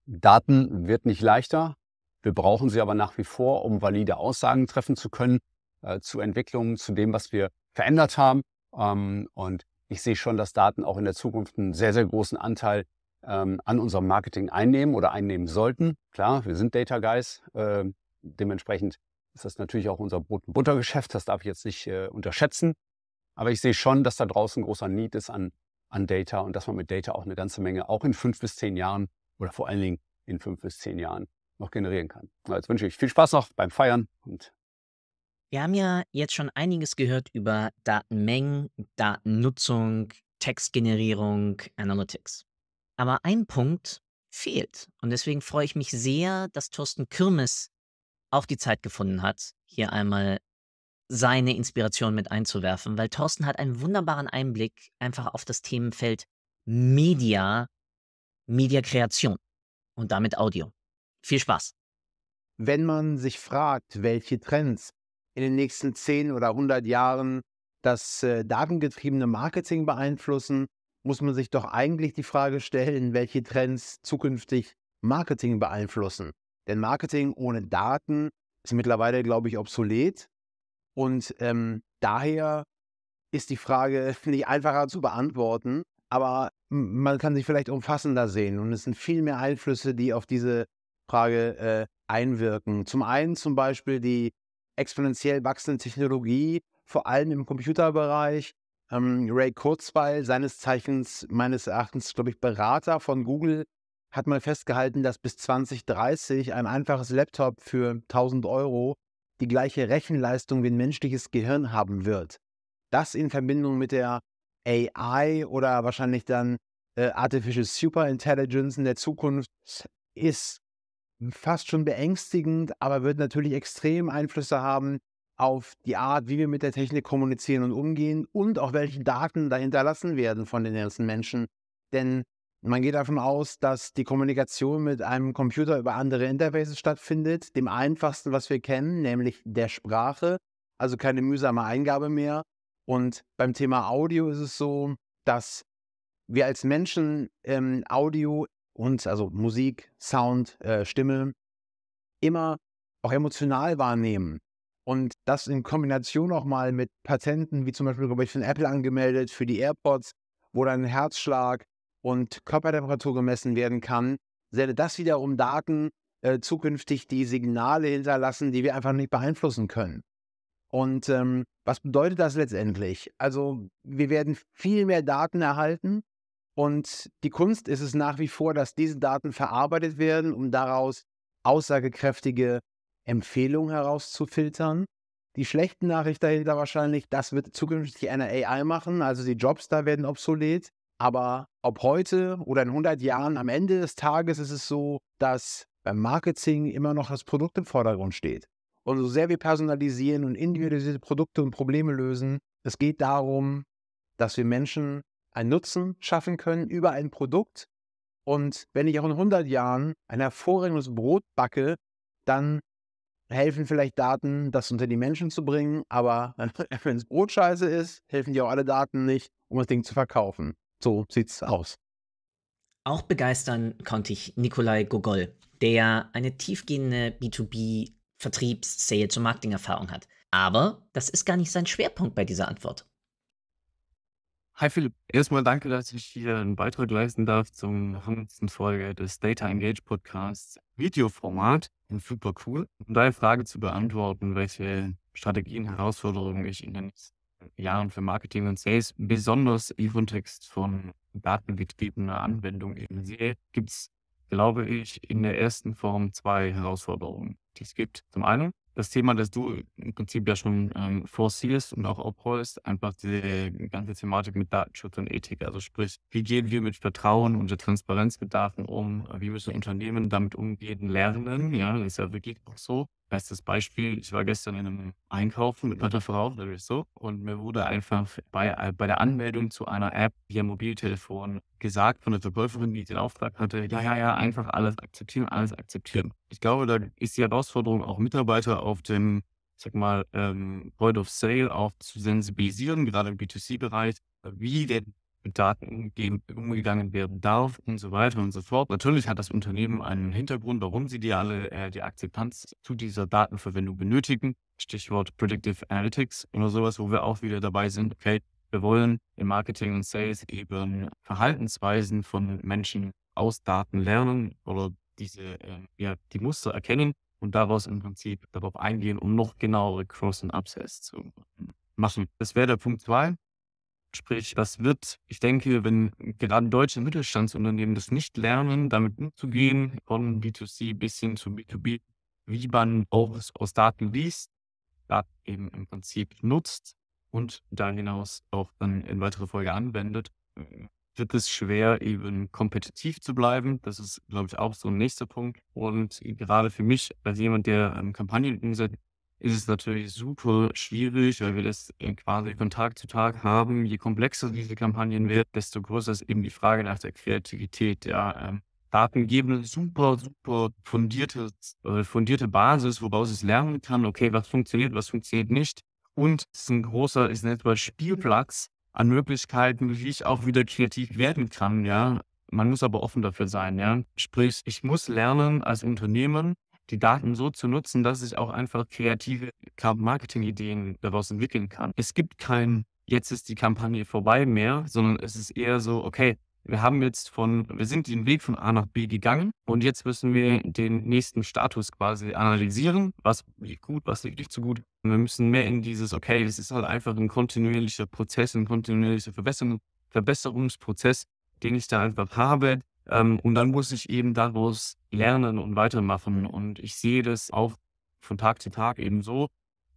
Daten wird nicht leichter. Wir brauchen sie aber nach wie vor, um valide Aussagen treffen zu können äh, zu Entwicklungen, zu dem, was wir verändert haben. Ähm, und ich sehe schon, dass Daten auch in der Zukunft einen sehr, sehr großen Anteil ähm, an unserem Marketing einnehmen oder einnehmen sollten. Klar, wir sind Data Guys. dementsprechend ist das natürlich auch unser Brot- und Buttergeschäft. Das darf ich jetzt nicht äh, unterschätzen. Aber ich sehe schon, dass da draußen großer Need ist an, an Data und dass man mit Data auch eine ganze Menge, auch in fünf bis zehn Jahren oder vor allen Dingen in fünf bis zehn Jahren noch generieren kann. jetzt wünsche ich viel Spaß noch beim Feiern und wir haben ja jetzt schon einiges gehört über Datenmengen, Datennutzung, Textgenerierung, Analytics. Aber ein Punkt fehlt. Und deswegen freue ich mich sehr, dass Thorsten Kürmes auch die Zeit gefunden hat, hier einmal seine Inspiration mit einzuwerfen, weil Thorsten hat einen wunderbaren Einblick einfach auf das Themenfeld Media, Mediakreation und damit Audio. Viel Spaß. Wenn man sich fragt, welche Trends in den nächsten 10 oder 100 Jahren das äh, datengetriebene Marketing beeinflussen, muss man sich doch eigentlich die Frage stellen, welche Trends zukünftig Marketing beeinflussen. Denn Marketing ohne Daten ist mittlerweile, glaube ich, obsolet. Und ähm, daher ist die Frage finde [laughs] ich, einfacher zu beantworten, aber man kann sich vielleicht umfassender sehen. Und es sind viel mehr Einflüsse, die auf diese Frage äh, einwirken. Zum einen zum Beispiel die exponentiell wachsende Technologie, vor allem im Computerbereich. Ähm, Ray Kurzweil, seines Zeichens meines Erachtens, glaube ich, Berater von Google, hat man festgehalten, dass bis 2030 ein einfaches Laptop für 1000 Euro die gleiche Rechenleistung wie ein menschliches Gehirn haben wird. Das in Verbindung mit der AI oder wahrscheinlich dann äh, Artificial Superintelligence in der Zukunft ist fast schon beängstigend, aber wird natürlich extrem Einflüsse haben auf die Art, wie wir mit der Technik kommunizieren und umgehen und auch welche Daten da hinterlassen werden von den ganzen Menschen. Denn man geht davon aus, dass die Kommunikation mit einem Computer über andere Interfaces stattfindet, dem einfachsten, was wir kennen, nämlich der Sprache, also keine mühsame Eingabe mehr. Und beim Thema Audio ist es so, dass wir als Menschen ähm, Audio und also Musik, Sound, äh, Stimme immer auch emotional wahrnehmen. Und das in Kombination auch mal mit Patenten, wie zum Beispiel, glaube ich, von Apple angemeldet für die AirPods, wo dann Herzschlag, und Körpertemperatur gemessen werden kann, sende das wiederum Daten äh, zukünftig, die Signale hinterlassen, die wir einfach nicht beeinflussen können. Und ähm, was bedeutet das letztendlich? Also wir werden viel mehr Daten erhalten und die Kunst ist es nach wie vor, dass diese Daten verarbeitet werden, um daraus aussagekräftige Empfehlungen herauszufiltern. Die schlechten Nachricht dahinter wahrscheinlich, das wird zukünftig eine AI machen, also die Jobs da werden obsolet. Aber ob heute oder in 100 Jahren, am Ende des Tages ist es so, dass beim Marketing immer noch das Produkt im Vordergrund steht. Und so sehr wir personalisieren und individualisierte Produkte und Probleme lösen, es geht darum, dass wir Menschen einen Nutzen schaffen können über ein Produkt. Und wenn ich auch in 100 Jahren ein hervorragendes Brot backe, dann helfen vielleicht Daten, das unter die Menschen zu bringen. Aber [laughs] wenn es Brot scheiße ist, helfen dir auch alle Daten nicht, um das Ding zu verkaufen. So sieht's aus. Auch begeistern konnte ich Nikolai Gogol, der eine tiefgehende B2B Vertriebs-, Sales- und Marketing-Erfahrung hat. Aber das ist gar nicht sein Schwerpunkt bei dieser Antwort. Hi Philipp, erstmal danke, dass ich hier einen Beitrag leisten darf zum 100. Folge des Data Engage Podcasts Videoformat in super cool. Um deine Frage zu beantworten, welche Strategien, Herausforderungen ich in der nächsten Jahren für Marketing und Sales, besonders im Kontext von datengetriebener Anwendung eben sehe, gibt es, glaube ich, in der ersten Form zwei Herausforderungen, die es gibt. Zum einen das Thema, das du im Prinzip ja schon ähm, forcierst und auch aufrollst, einfach diese ganze Thematik mit Datenschutz und Ethik. Also sprich, wie gehen wir mit Vertrauen und Transparenzbedarfen um? Wie müssen Unternehmen damit umgehen lernen? Ja, das ist ja wirklich auch so. Bestes Beispiel, ich war gestern in einem Einkaufen mit meiner Frau so und mir wurde einfach bei, äh, bei der Anmeldung zu einer App via Mobiltelefon gesagt von der Verkäuferin, die den Auftrag hatte, ja, ja, ja, einfach alles akzeptieren, alles akzeptieren. Ich glaube, da ist die Herausforderung, auch Mitarbeiter auf dem, sag mal, ähm, Point of Sale auch zu sensibilisieren, gerade im B2C-Bereich, wie denn mit Daten umgegangen werden darf und so weiter und so fort. Natürlich hat das Unternehmen einen Hintergrund, warum sie die alle äh, die Akzeptanz zu dieser Datenverwendung benötigen. Stichwort Predictive Analytics oder sowas, wo wir auch wieder dabei sind, okay, wir wollen im Marketing und Sales eben Verhaltensweisen von Menschen aus Daten lernen oder diese, äh, ja, die Muster erkennen und daraus im Prinzip darauf eingehen, um noch genauere Cross- und Upsells zu machen. Das wäre der Punkt zwei. Sprich, das wird, ich denke, wenn gerade deutsche Mittelstandsunternehmen das nicht lernen, damit umzugehen, von B2C bis hin zu B2B, wie man auch aus Daten liest, Daten eben im Prinzip nutzt und da hinaus auch dann in weitere Folge anwendet, wird es schwer, eben kompetitiv zu bleiben. Das ist, glaube ich, auch so ein nächster Punkt. Und gerade für mich als jemand, der ähm, Kampagnen umsetzt, ist es natürlich super schwierig, weil wir das äh, quasi von Tag zu Tag haben. Je komplexer diese Kampagnen werden, desto größer ist eben die Frage nach der Kreativität. Ja, ähm, Daten geben eine super, super fundierte, äh, fundierte Basis, woraus es lernen kann, okay, was funktioniert, was funktioniert nicht. Und es ist ein großer, ist ein etwa Spielplatz an Möglichkeiten, wie ich auch wieder kreativ werden kann, ja. Man muss aber offen dafür sein, ja. Sprich, ich muss lernen als Unternehmen, die Daten so zu nutzen, dass ich auch einfach kreative Marketing-Ideen daraus entwickeln kann. Es gibt kein, jetzt ist die Kampagne vorbei mehr, sondern es ist eher so, okay, wir haben jetzt von, wir sind den Weg von A nach B gegangen und jetzt müssen wir den nächsten Status quasi analysieren. Was liegt gut, was liegt nicht so gut. Und wir müssen mehr in dieses, okay, es ist halt einfach ein kontinuierlicher Prozess, ein kontinuierlicher Verbesserung, Verbesserungsprozess, den ich da einfach habe. Ähm, und dann muss ich eben daraus Mhm. lernen und weitermachen. Mhm. Und ich sehe das auch von Tag zu Tag eben so,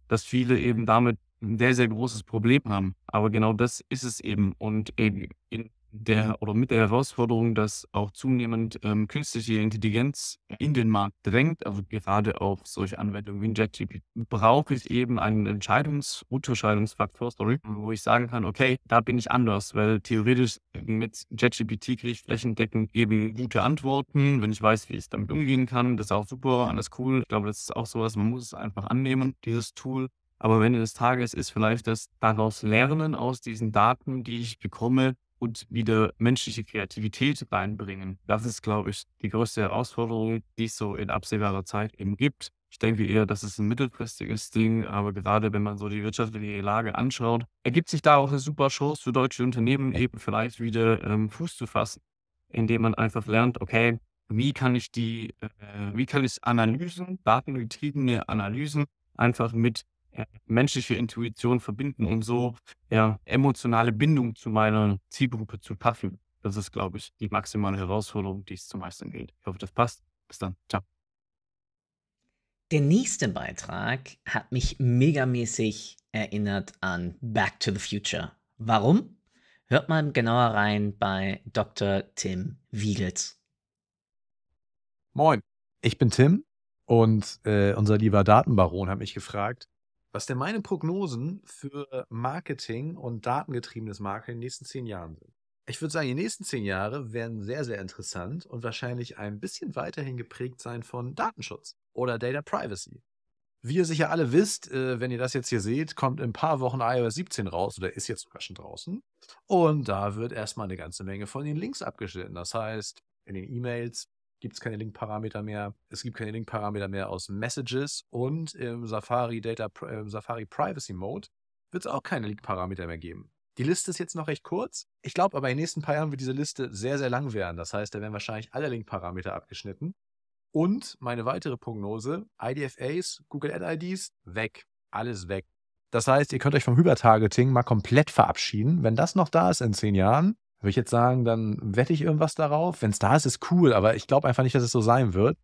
dass viele eben damit ein sehr, sehr großes Problem haben. Aber genau das ist es eben. Und eben mhm. in der mhm. oder mit der Herausforderung, dass auch zunehmend ähm, künstliche Intelligenz in den Markt drängt, also gerade auf solche Anwendungen wie JetGPT, brauche ich eben einen Entscheidungs- Unterscheidungsfaktor, sorry, wo ich sagen kann, okay, da bin ich anders, weil theoretisch mit JetGPT kriege ich flächendeckend eben gute Antworten, wenn ich weiß, wie ich damit umgehen kann, das ist auch super, alles cool. Ich glaube, das ist auch sowas, man muss es einfach annehmen, dieses Tool. Aber am Ende des Tages ist vielleicht das daraus Lernen aus diesen Daten, die ich bekomme, und wieder menschliche Kreativität reinbringen. Das ist, glaube ich, die größte Herausforderung, die es so in absehbarer Zeit eben gibt. Ich denke eher, das ist ein mittelfristiges Ding, aber gerade wenn man so die wirtschaftliche Lage anschaut, ergibt sich da auch eine super Chance für deutsche Unternehmen, eben vielleicht wieder ähm, Fuß zu fassen, indem man einfach lernt, okay, wie kann ich die, äh, wie kann ich Analysen, datengetriebene Analysen einfach mit äh, menschliche Intuition verbinden, um so ja, emotionale Bindung zu meiner Zielgruppe zu schaffen. Das ist, glaube ich, die maximale Herausforderung, die es zu meistern gilt. Ich hoffe, das passt. Bis dann. Ciao. Der nächste Beitrag hat mich megamäßig erinnert an Back to the Future. Warum? Hört mal genauer rein bei Dr. Tim Wiegels. Moin, ich bin Tim und äh, unser lieber Datenbaron hat mich gefragt, was denn meine Prognosen für Marketing und datengetriebenes Marketing in den nächsten zehn Jahren sind. Ich würde sagen, die nächsten zehn Jahre werden sehr, sehr interessant und wahrscheinlich ein bisschen weiterhin geprägt sein von Datenschutz oder Data Privacy. Wie ihr sicher alle wisst, äh, wenn ihr das jetzt hier seht, kommt in ein paar Wochen iOS 17 raus oder ist jetzt sogar schon draußen. Und da wird erstmal eine ganze Menge von den Links abgeschnitten. Das heißt, in den E-Mails, gibt es keine Link-Parameter mehr. Es gibt keine Link-Parameter mehr aus Messages und im Safari Data im äh, Safari Privacy Mode wird es auch keine Link-Parameter mehr geben. Die Liste ist jetzt noch recht kurz. Ich glaube aber, in den nächsten paar Jahren wird diese Liste sehr, sehr lang werden. Das heißt, da werden wahrscheinlich alle Link-Parameter abgeschnitten. Und meine weitere Prognose, IDFAs, Google Ad-IDs, weg. Alles weg. Das heißt, ihr könnt euch vom Hypertargeting mal komplett verabschieden. Wenn das noch da ist in zehn Jahren, würde ich jetzt sagen, dann wette ich irgendwas darauf. Wenn es da ist, ist cool, aber ich glaube einfach nicht, dass es so sein wird.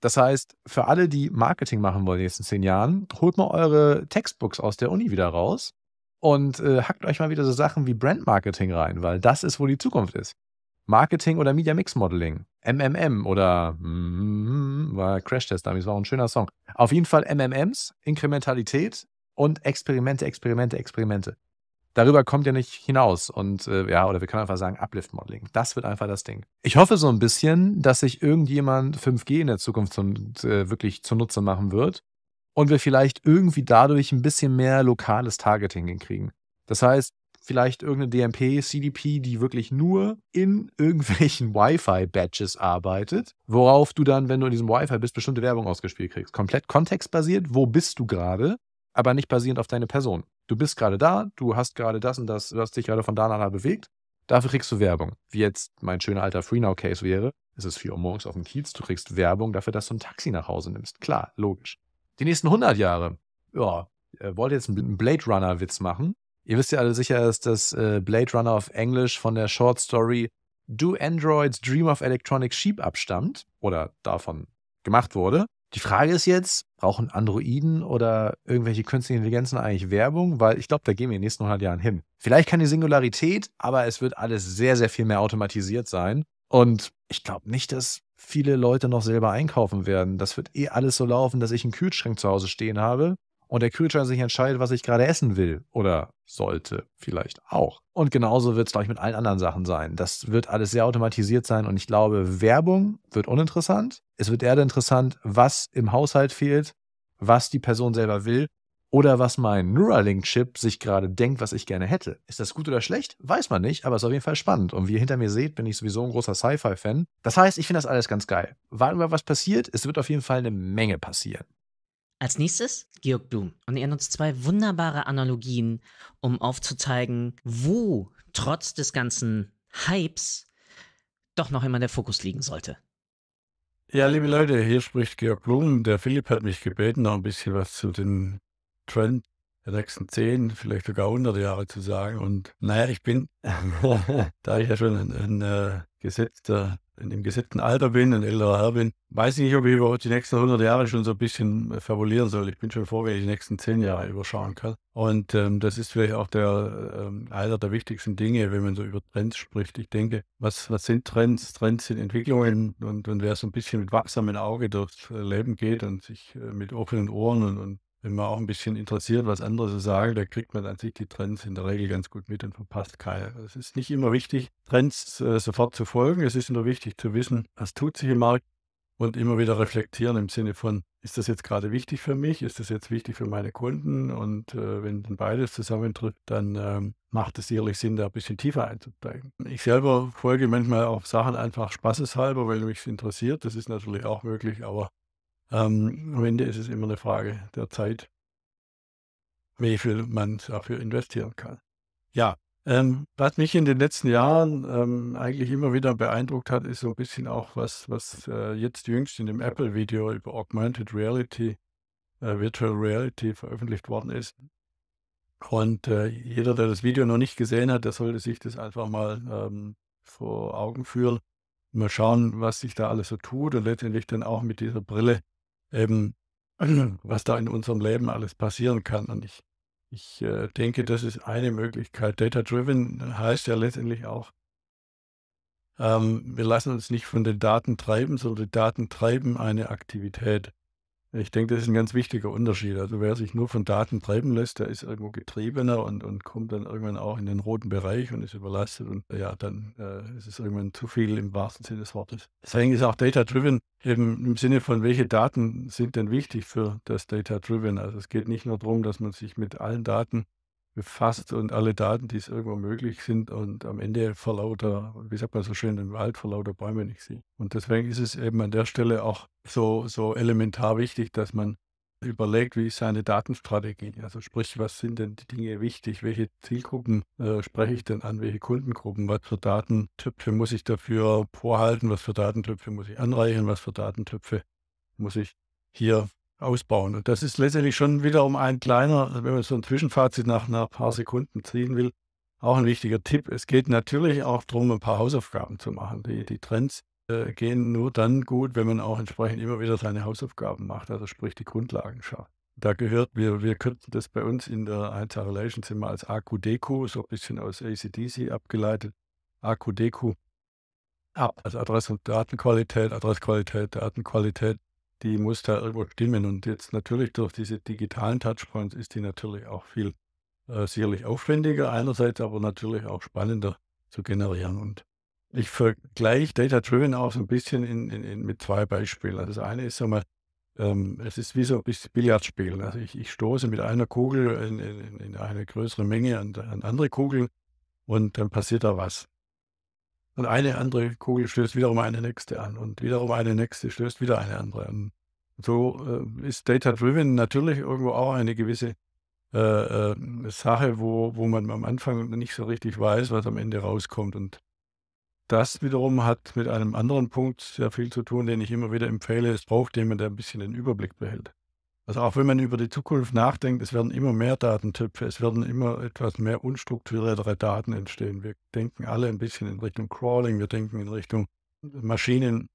Das heißt, für alle, die Marketing machen wollen in den nächsten zehn Jahren, holt mal eure Textbooks aus der Uni wieder raus und äh, hackt euch mal wieder so Sachen wie Brand Marketing rein, weil das ist, wo die Zukunft ist. Marketing oder Media Mix Modeling, MMM oder mm, war Crash Test damals, war auch ein schöner Song. Auf jeden Fall MMMs, Inkrementalität und Experimente, Experimente, Experimente darüber kommt ihr nicht hinaus. Und äh, ja, oder wir können einfach sagen, Uplift Modeling. Das wird einfach das Ding. Ich hoffe so ein bisschen, dass sich irgendjemand 5G in der Zukunft zum, äh, wirklich zunutze machen wird und wir vielleicht irgendwie dadurch ein bisschen mehr lokales Targeting hinkriegen. Das heißt, vielleicht irgendeine DMP, CDP, die wirklich nur in [laughs] irgendwelchen Wi-Fi-Badges arbeitet, worauf du dann, wenn du in diesem Wi-Fi bist, bestimmte Werbung ausgespielt kriegst. Komplett kontextbasiert, wo bist du gerade, aber nicht basierend auf deine Person du bist gerade da, du hast gerade das und das, du hast dich gerade von da nach da bewegt. Dafür kriegst du Werbung. Wie jetzt mein schöner alter FreeNow-Case wäre, es ist 4 Uhr morgens auf dem Kiez, du kriegst Werbung dafür, dass du ein Taxi nach Hause nimmst. Klar, logisch. Die nächsten 100 Jahre, ja, wollt ihr jetzt einen Blade Runner-Witz machen? Ihr wisst ja alle sicher, dass das äh, Blade Runner auf Englisch von der Short Story Do Androids Dream of Electronic Sheep abstammt oder davon gemacht wurde. Die Frage ist jetzt, brauchen Androiden oder irgendwelche künstlichen Intelligenzen eigentlich Werbung? Weil ich glaube, da gehen wir in den nächsten 100 Jahren hin. Vielleicht keine Singularität, aber es wird alles sehr, sehr viel mehr automatisiert sein. Und ich glaube nicht, dass viele Leute noch selber einkaufen werden. Das wird eh alles so laufen, dass ich einen Kühlschrank zu Hause stehen habe und der Kühlschrank sich entscheidet, was ich gerade essen will oder sollte vielleicht auch. Und genauso wird es, glaube ich, mit allen anderen Sachen sein. Das wird alles sehr automatisiert sein und ich glaube, Werbung wird uninteressant. Es wird eher interessant, was im Haushalt fehlt, was die Person selber will oder was mein Neuralink-Chip sich gerade denkt, was ich gerne hätte. Ist das gut oder schlecht? Weiß man nicht, aber es ist auf jeden Fall spannend. Und wie ihr hinter mir seht, bin ich sowieso ein großer Sci-Fi-Fan. Das heißt, ich finde das alles ganz geil. Warten wir, mal, was passiert. Es wird auf jeden Fall eine Menge passieren. Als nächstes Georg Blum. Und er nutzt zwei wunderbare Analogien, um aufzuzeigen, wo trotz des ganzen Hypes doch noch immer der Fokus liegen sollte. Ja, liebe Leute, hier spricht Georg Blum. Der Philipp hat mich gebeten, noch ein bisschen was zu den Trend der nächsten 10, vielleicht sogar 100 Jahre zu sagen. Und naja, ich bin, [laughs] da ich ja schon ein, ein, ein äh, gesetzter in dem gesetzten Alter bin, ein älterer Herr bin, weiß ich nicht, ob ich überhaupt die nächsten 100 Jahre schon so ein bisschen äh, fabulieren soll. Ich bin schon froh, wenn ich die nächsten 10 Jahre überschauen kann. Und ähm, das ist vielleicht auch der, ähm, einer der wichtigsten Dinge, wenn man so über Trends spricht. Ich denke, was, was sind Trends? Trends sind Entwicklungen und, und wer so ein bisschen mit wachsamem Auge durchs äh, Leben geht und sich äh, mit offenen Ohren und, und wenn man auch ein bisschen interessiert, was andere so sagen, da kriegt man an sich die Trends in der Regel ganz gut mit und verpasst keine. Es ist nicht immer wichtig, Trends äh, sofort zu folgen. Es ist nur wichtig zu wissen, was tut sich im Markt und immer wieder reflektieren im Sinne von, ist das jetzt gerade wichtig für mich? Ist das jetzt wichtig für meine Kunden? Und äh, wenn dann beides zusammentrifft, dann ähm, macht es sicherlich Sinn, da ein bisschen tiefer einzusteigen. Ich selber folge manchmal auch Sachen einfach spaßeshalber, weil mich es interessiert. Das ist natürlich auch möglich, aber ähm, am Ende ist es immer eine Frage der Zeit, wie viel man dafür investieren kann. Ja, ähm, was mich in den letzten Jahren ähm, eigentlich immer wieder beeindruckt hat, ist so ein bisschen auch, was, was äh, jetzt jüngst in dem Apple-Video über Augmented Reality, äh, Virtual Reality veröffentlicht worden ist. Und äh, jeder, der das Video noch nicht gesehen hat, der sollte sich das einfach mal ähm, vor Augen führen. Mal schauen, was sich da alles so tut und letztendlich dann auch mit dieser Brille eben, [clears throat] was da in unserem Leben alles passieren kann. Und ich, ich äh, denke, das ist eine Möglichkeit. Data-driven äh, heißt ja letztendlich auch, ähm, wir lassen uns nicht von den Daten treiben, sondern die Daten treiben eine Aktivität. Ich denke, das ist ein ganz wichtiger Unterschied. Also wer sich nur von Daten treiben lässt, der ist irgendwo getriebener und, und kommt dann irgendwann auch in den roten Bereich und ist überlastet. Und ja, dann äh, ist es irgendwann zu viel im wahrsten Sinne des Wortes. Deswegen ist auch Data-Driven eben im Sinne von, welche Daten sind denn wichtig für das Data-Driven? Also es geht nicht nur darum, dass man sich mit allen Daten befasst und alle Daten, die es irgendwo möglich sind und am Ende vor lauter, wie sagt man so schön, im Wald vor lauter Bäume nicht sieht. Und deswegen ist es eben an der Stelle auch so, so elementar wichtig, dass man überlegt, wie ist seine Datenstrategie? Also sprich, was sind denn die Dinge wichtig? Welche Zielgruppen äh, spreche ich denn an? Welche Kundengruppen? Was für Datentöpfe muss ich dafür vorhalten? Was für Datentöpfe muss ich anreichen? Was für Datentöpfe muss ich hier ausbauen. Und das ist letztendlich schon wiederum ein kleiner, wenn man so ein Zwischenfazit nach, nach ein paar Sekunden ziehen will, auch ein wichtiger Tipp. Es geht natürlich auch darum, ein paar Hausaufgaben zu machen. Die, die Trends äh, gehen nur dann gut, wenn man auch entsprechend immer wieder seine Hausaufgaben macht, also sprich die Grundlagen schafft. Da gehört, wir, wir kürzen das bei uns in der 1 Relations immer als AQDQ, so ein bisschen aus ACDC abgeleitet. AQDQ ab, also Adress- und Datenqualität, Adressqualität, Datenqualität, die muss da irgendwo stimmen. Und jetzt natürlich durch diese digitalen Touchpoints ist die natürlich auch viel äh, sicherlich aufwendiger einerseits, aber natürlich auch spannender zu generieren. Und ich vergleiche Data Driven auch so ein bisschen in, in, in mit zwei Beispielen. Also das eine ist so mal, ähm, es ist wie so ein bisschen Billardspielen. Also ich, ich, stoße mit einer Kugel in, in eine größere Menge an, an andere Kugeln und dann passiert da was. Und eine andere Kugel stößt wiederum eine nächste an und wiederum eine nächste stößt wieder eine andere an. So äh, ist Data-Driven natürlich irgendwo auch eine gewisse äh, äh, Sache, wo, wo man am Anfang nicht so richtig weiß, was am Ende rauskommt. Und das wiederum hat mit einem anderen Punkt sehr viel zu tun, den ich immer wieder empfehle. Es braucht jemand, der ein bisschen den Überblick behält. Also auch wenn man über die Zukunft nachdenkt, es werden immer mehr Datentöpfe, es werden immer etwas mehr unstrukturiertere Daten entstehen. Wir denken alle ein bisschen in Richtung Crawling, wir denken in Richtung Maschinen,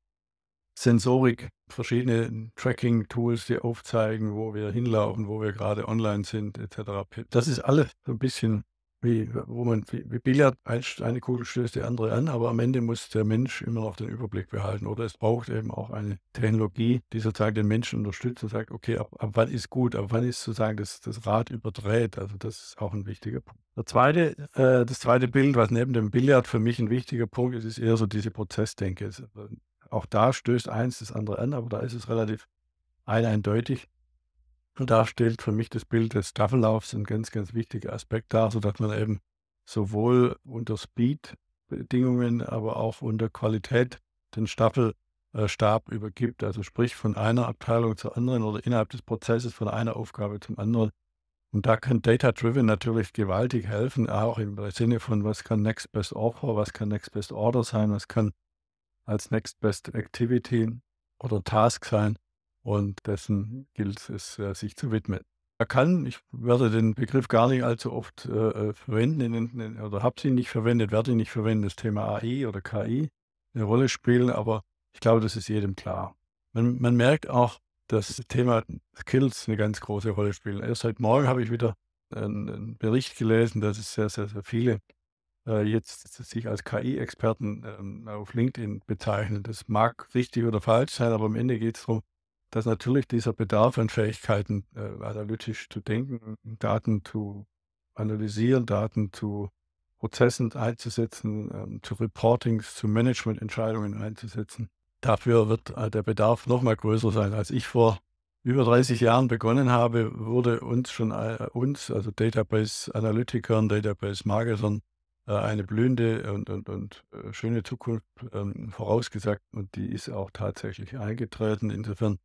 Sensorik, verschiedene Tracking-Tools, die aufzeigen, wo wir hinlaufen, wo wir gerade online sind, etc. Das ist alles so ein bisschen wie, wo man wie, wie Billard eine Kugel stößt die andere an, aber am Ende muss der Mensch immer noch den Überblick behalten. Oder es braucht eben auch eine Technologie, die sozusagen den Menschen unterstützt und sagt, okay, ab, ab wann ist gut, ab wann ist sozusagen das, das Rad überdreht. Also das ist auch ein wichtiger Punkt. Der zweite, äh, das zweite Bild, was neben dem Billard für mich ein wichtiger Punkt ist, ist eher so diese Prozessdenke. Also, äh, auch da stößt eins das andere an, aber da ist es relativ eindeutig da stellt für mich das Bild des Staffellaufs einen ganz, ganz wichtigen Aspekt dar, sodass man eben sowohl unter Speed-Bedingungen, aber auch unter Qualität den Staffelstab äh, übergibt. Also sprich von einer Abteilung zur anderen oder innerhalb des Prozesses von einer Aufgabe zum anderen. Und da kann Data Driven natürlich gewaltig helfen, auch im Sinne von, was kann Next Best Offer, was kann Next Best Order sein, was kann als Next Best Activity oder Task sein und dessen mhm. gilt es, äh, sich zu widmen. Er kann, ich werde den Begriff gar nicht allzu oft äh, äh verwenden oder habe ihn nicht verwendet, werde ihn nicht verwenden, das Thema AI oder KI mhm. eine Rolle spielen, aber ich glaube, das ist jedem klar. Man, man merkt auch, dass das Thema Skills eine ganz große Rolle spielt. Erst heute Morgen habe ich wieder einen, einen Bericht gelesen, dass es sehr, sehr, sehr viele äh, jetzt sich als KI-Experten ähm, auf LinkedIn bezeichnen. Das mag richtig oder falsch sein, aber am Ende geht es darum, dass natürlich dieser Bedarf an Fähigkeiten, äh, analytisch zu denken, Daten zu analysieren, Daten zu Prozessen einzusetzen, ähm, zu Reportings, zu Managemententscheidungen einzusetzen, dafür wird äh, der Bedarf noch mal größer sein. Als ich vor über 30 Jahren begonnen habe, wurde uns schon, äh, uns, also Database-Analytikern, Database-Marketern, äh, eine blühende und, und, und äh, schöne Zukunft ähm, vorausgesagt und die ist auch tatsächlich eingetreten. Insofern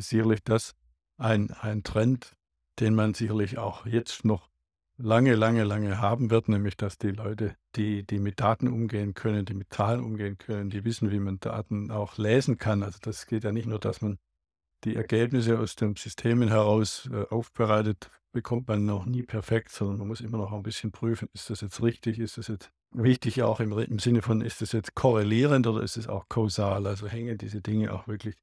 ist sicherlich das ein, ein Trend, den man sicherlich auch jetzt noch lange, lange, lange haben wird, nämlich dass die Leute, die, die mit Daten umgehen können, die mit Zahlen umgehen können, die wissen, wie man Daten auch lesen kann. Also das geht ja nicht nur, dass man die Ergebnisse aus den Systemen heraus äh, aufbereitet, bekommt man noch nie perfekt, sondern man muss immer noch ein bisschen prüfen, ist das jetzt richtig, ist das jetzt wichtig auch im, im Sinne von, ist das jetzt korrelierend oder ist es auch kausal? Also hängen diese Dinge auch wirklich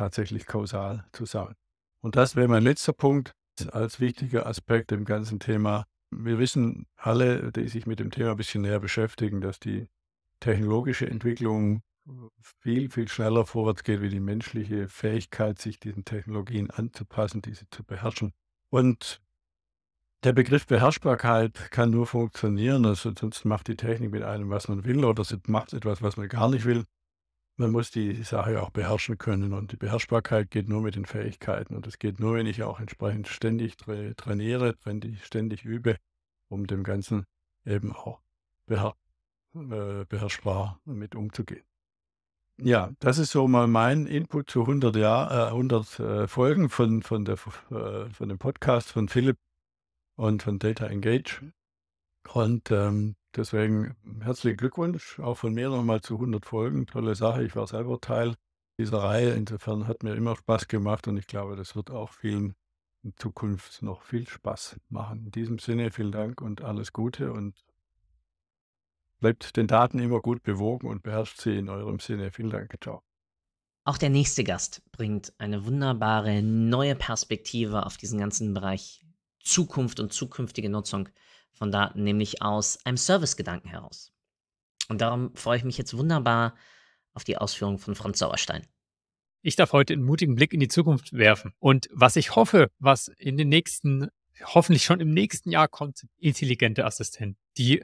tatsächlich kausal zusammen. Und das wäre mein letzter Punkt als wichtiger Aspekt im ganzen Thema. Wir wissen alle, die sich mit dem Thema ein bisschen näher beschäftigen, dass die technologische Entwicklung viel, viel schneller vorwärts geht, wie die menschliche Fähigkeit, sich diesen Technologien anzupassen, diese zu beherrschen. Und der Begriff Beherrschbarkeit kann nur funktionieren, also sonst macht die Technik mit einem, was man will, oder sie macht etwas, was man gar nicht will man muss die Sache auch beherrschen können. Und die Beherrschbarkeit geht nur mit den Fähigkeiten. Und es geht nur, wenn ich auch entsprechend ständig tra trainiere, wenn ich ständig übe, um dem Ganzen eben auch beherr äh, beherrschbar mit umzugehen. Ja, das ist so mal mein Input zu 100, Jahr, äh, 100 äh, Folgen von, von, der, äh, von dem Podcast von Philipp und von Data Engage. Mhm. Und ähm, Deswegen hm, herzlichen Glückwunsch auch von mir nochmal zu 100 Folgen. Tolle Sache. Ich war selber Teil dieser Reihe. Insofern hat mir immer Spaß gemacht und ich glaube, das wird auch vielen in Zukunft noch viel Spaß machen. In diesem Sinne vielen Dank und alles Gute und bleibt den Daten immer gut bewogen und beherrscht sie in eurem Sinne. Vielen Dank. Ciao. Auch der nächste Gast bringt eine wunderbare neue Perspektive auf diesen ganzen Bereich Zukunft und zukünftige Nutzung von da nämlich aus einem Servicegedanken heraus. Und darum freue ich mich jetzt wunderbar auf die Ausführung von Franz Sauerstein. Ich darf heute einen mutigen Blick in die Zukunft werfen. Und was ich hoffe, was in den nächsten, hoffentlich schon im nächsten Jahr kommt, intelligente Assistenten, die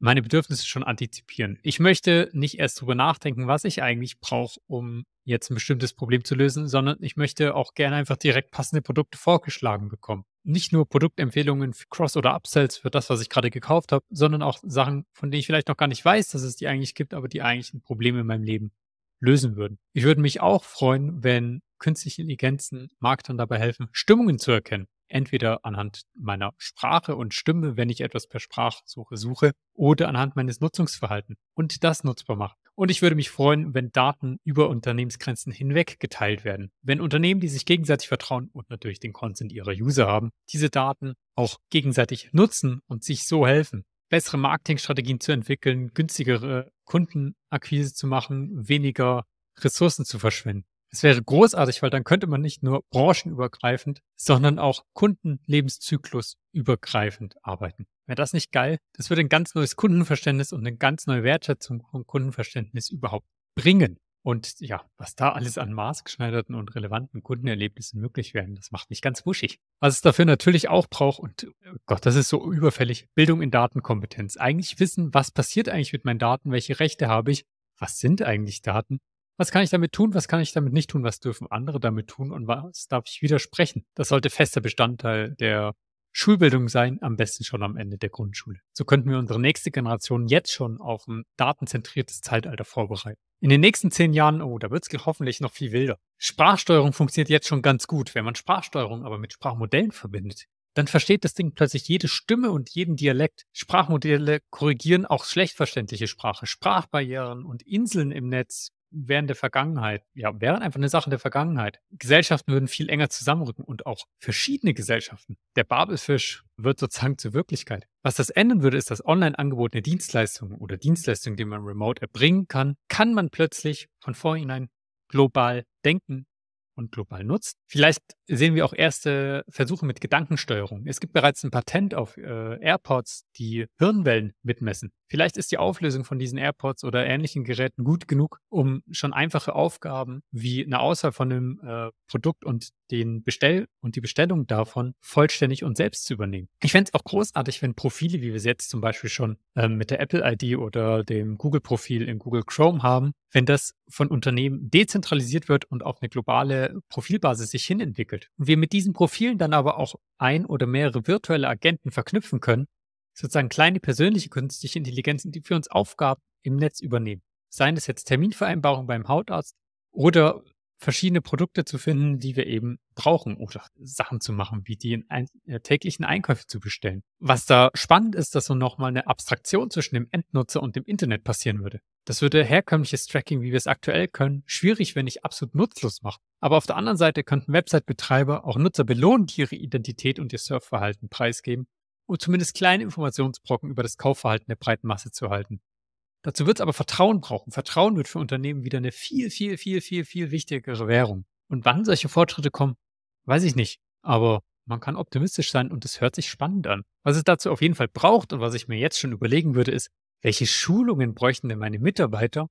meine Bedürfnisse schon antizipieren. Ich möchte nicht erst darüber nachdenken, was ich eigentlich brauche, um jetzt ein bestimmtes Problem zu lösen, sondern ich möchte auch gerne einfach direkt passende Produkte vorgeschlagen bekommen nicht nur Produktempfehlungen für Cross- oder Upsells für das, was ich gerade gekauft habe, sondern auch Sachen, von denen ich vielleicht noch gar nicht weiß, dass es die eigentlich gibt, aber die eigentlich ein Problem in meinem Leben lösen würden. Ich würde mich auch freuen, wenn künstliche Intelligenzen Marktern dabei helfen, Stimmungen zu erkennen. Entweder anhand meiner Sprache und Stimme, wenn ich etwas per Sprachsuche suche, oder anhand meines Nutzungsverhaltens und das nutzbar machen. Und ich würde mich freuen, wenn Daten über Unternehmensgrenzen hinweg geteilt werden. Wenn Unternehmen, die sich gegenseitig vertrauen und natürlich den Content ihrer User haben, diese Daten auch gegenseitig nutzen und sich so helfen, bessere Marketingstrategien zu entwickeln, günstigere Kundenakquise zu machen, weniger Ressourcen zu verschwenden. Es wäre großartig, weil dann könnte man nicht nur branchenübergreifend, sondern auch Kundenlebenszyklusübergreifend arbeiten. Wäre das nicht geil? Das würde ein ganz neues Kundenverständnis und eine ganz neue Wertschätzung von Kundenverständnis überhaupt bringen. Und ja, was da alles an maßgeschneiderten und relevanten Kundenerlebnissen möglich werden, das macht mich ganz wuschig. Was es dafür natürlich auch braucht, und oh Gott, das ist so überfällig, Bildung in Datenkompetenz. Eigentlich wissen, was passiert eigentlich mit meinen Daten, welche Rechte habe ich, was sind eigentlich Daten was kann ich damit tun? Was kann ich damit nicht tun? Was dürfen andere damit tun? Und was darf ich widersprechen? Das sollte fester Bestandteil der Schulbildung sein, am besten schon am Ende der Grundschule. So könnten wir unsere nächste Generation jetzt schon auf ein datenzentriertes Zeitalter vorbereiten. In den nächsten zehn Jahren, oh, da wird's hoffentlich noch viel wilder. Sprachsteuerung funktioniert jetzt schon ganz gut. Wenn man Sprachsteuerung aber mit Sprachmodellen verbindet, dann versteht das Ding plötzlich jede Stimme und jeden Dialekt. Sprachmodelle korrigieren auch schlecht verständliche Sprache. Sprachbarrieren und Inseln im Netz wären der Vergangenheit, ja, wären einfach eine Sache der Vergangenheit. Gesellschaften würden viel enger zusammenrücken und auch verschiedene Gesellschaften. Der Babelfisch wird sozusagen zur Wirklichkeit. Was das ändern würde, ist, dass online angebotene Dienstleistungen oder Dienstleistungen, die man remote erbringen kann, kann man plötzlich von vornherein global denken und global nutzt. Vielleicht sehen wir auch erste Versuche mit Gedankensteuerung. Es gibt bereits ein Patent auf äh, AirPods, die Hirnwellen mitmessen. Vielleicht ist die Auflösung von diesen AirPods oder ähnlichen Geräten gut genug, um schon einfache Aufgaben wie eine Auswahl von einem äh, Produkt und den Bestell und die Bestellung davon vollständig und selbst zu übernehmen. Ich fände es auch großartig, wenn Profile, wie wir es jetzt zum Beispiel schon ähm, mit der Apple-ID oder dem Google-Profil in Google Chrome haben, wenn das von Unternehmen dezentralisiert wird und auf eine globale Profilbasis sich hin entwickelt. Und wir mit diesen Profilen dann aber auch ein oder mehrere virtuelle Agenten verknüpfen können, sozusagen kleine persönliche künstliche Intelligenzen, die für uns Aufgaben im Netz übernehmen. Seien es jetzt Terminvereinbarungen beim Hautarzt oder verschiedene Produkte zu finden, die wir eben brauchen oder Sachen zu machen, wie die ein, äh, täglichen Einkäufe zu bestellen. Was da spannend ist, dass so nochmal eine Abstraktion zwischen dem Endnutzer und dem Internet passieren würde. Das würde herkömmliches Tracking, wie wir es aktuell können, schwierig, wenn nicht absolut nutzlos machen. Aber auf der anderen Seite könnten Website-Betreiber auch Nutzer belohnen, die ihre Identität und ihr Surfverhalten preisgeben, um zumindest kleine Informationsbrocken über das Kaufverhalten der breiten Masse zu halten. Dazu wird es aber Vertrauen brauchen. Vertrauen wird für Unternehmen wieder eine viel, viel, viel, viel, viel wichtigere Währung. Und wann solche Fortschritte kommen, weiß ich nicht. Aber man kann optimistisch sein und es hört sich spannend an. Was es dazu auf jeden Fall braucht und was ich mir jetzt schon überlegen würde, ist, welche Schulungen bräuchten denn meine Mitarbeiter,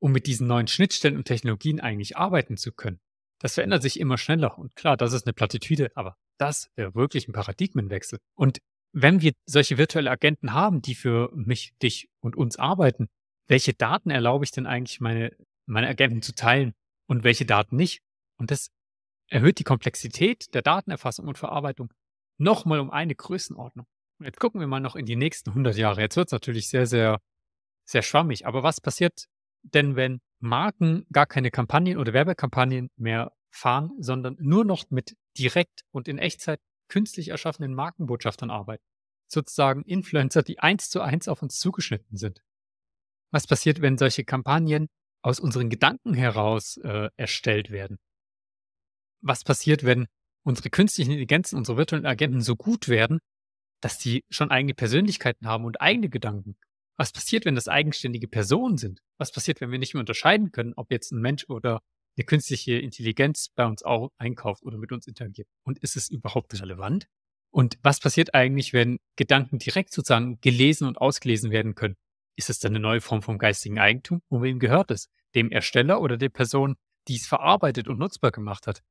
um mit diesen neuen Schnittstellen und Technologien eigentlich arbeiten zu können? Das verändert sich immer schneller und klar, das ist eine Plattitüde, aber das wäre wirklich ein Paradigmenwechsel. Und wenn wir solche virtuelle Agenten haben, die für mich, dich und uns arbeiten, welche Daten erlaube ich denn eigentlich meine, meine Agenten zu teilen und welche Daten nicht? Und das erhöht die Komplexität der Datenerfassung und Verarbeitung nochmal um eine Größenordnung. Und jetzt gucken wir mal noch in die nächsten 100 Jahre. Jetzt wird es natürlich sehr, sehr, sehr schwammig. Aber was passiert denn, wenn Marken gar keine Kampagnen oder Werbekampagnen mehr fahren, sondern nur noch mit direkt und in Echtzeit künstlich erschaffenen Markenbotschaftern arbeiten. Sozusagen Influencer, die eins zu eins auf uns zugeschnitten sind. Was passiert, wenn solche Kampagnen aus unseren Gedanken heraus äh, erstellt werden? Was passiert, wenn unsere künstlichen Intelligenzen, unsere virtuellen Agenten so gut werden, dass sie schon eigene Persönlichkeiten haben und eigene Gedanken? Was passiert, wenn das eigenständige Personen sind? Was passiert, wenn wir nicht mehr unterscheiden können, ob jetzt ein Mensch oder eine künstliche Intelligenz bei uns auch einkauft oder mit uns interagiert? Und ist es überhaupt relevant? Und was passiert eigentlich, wenn Gedanken direkt sozusagen gelesen und ausgelesen werden können? Ist es dann eine neue Form vom geistigen Eigentum? Und wem gehört es? Dem Ersteller oder der Person, die es verarbeitet und nutzbar gemacht hat?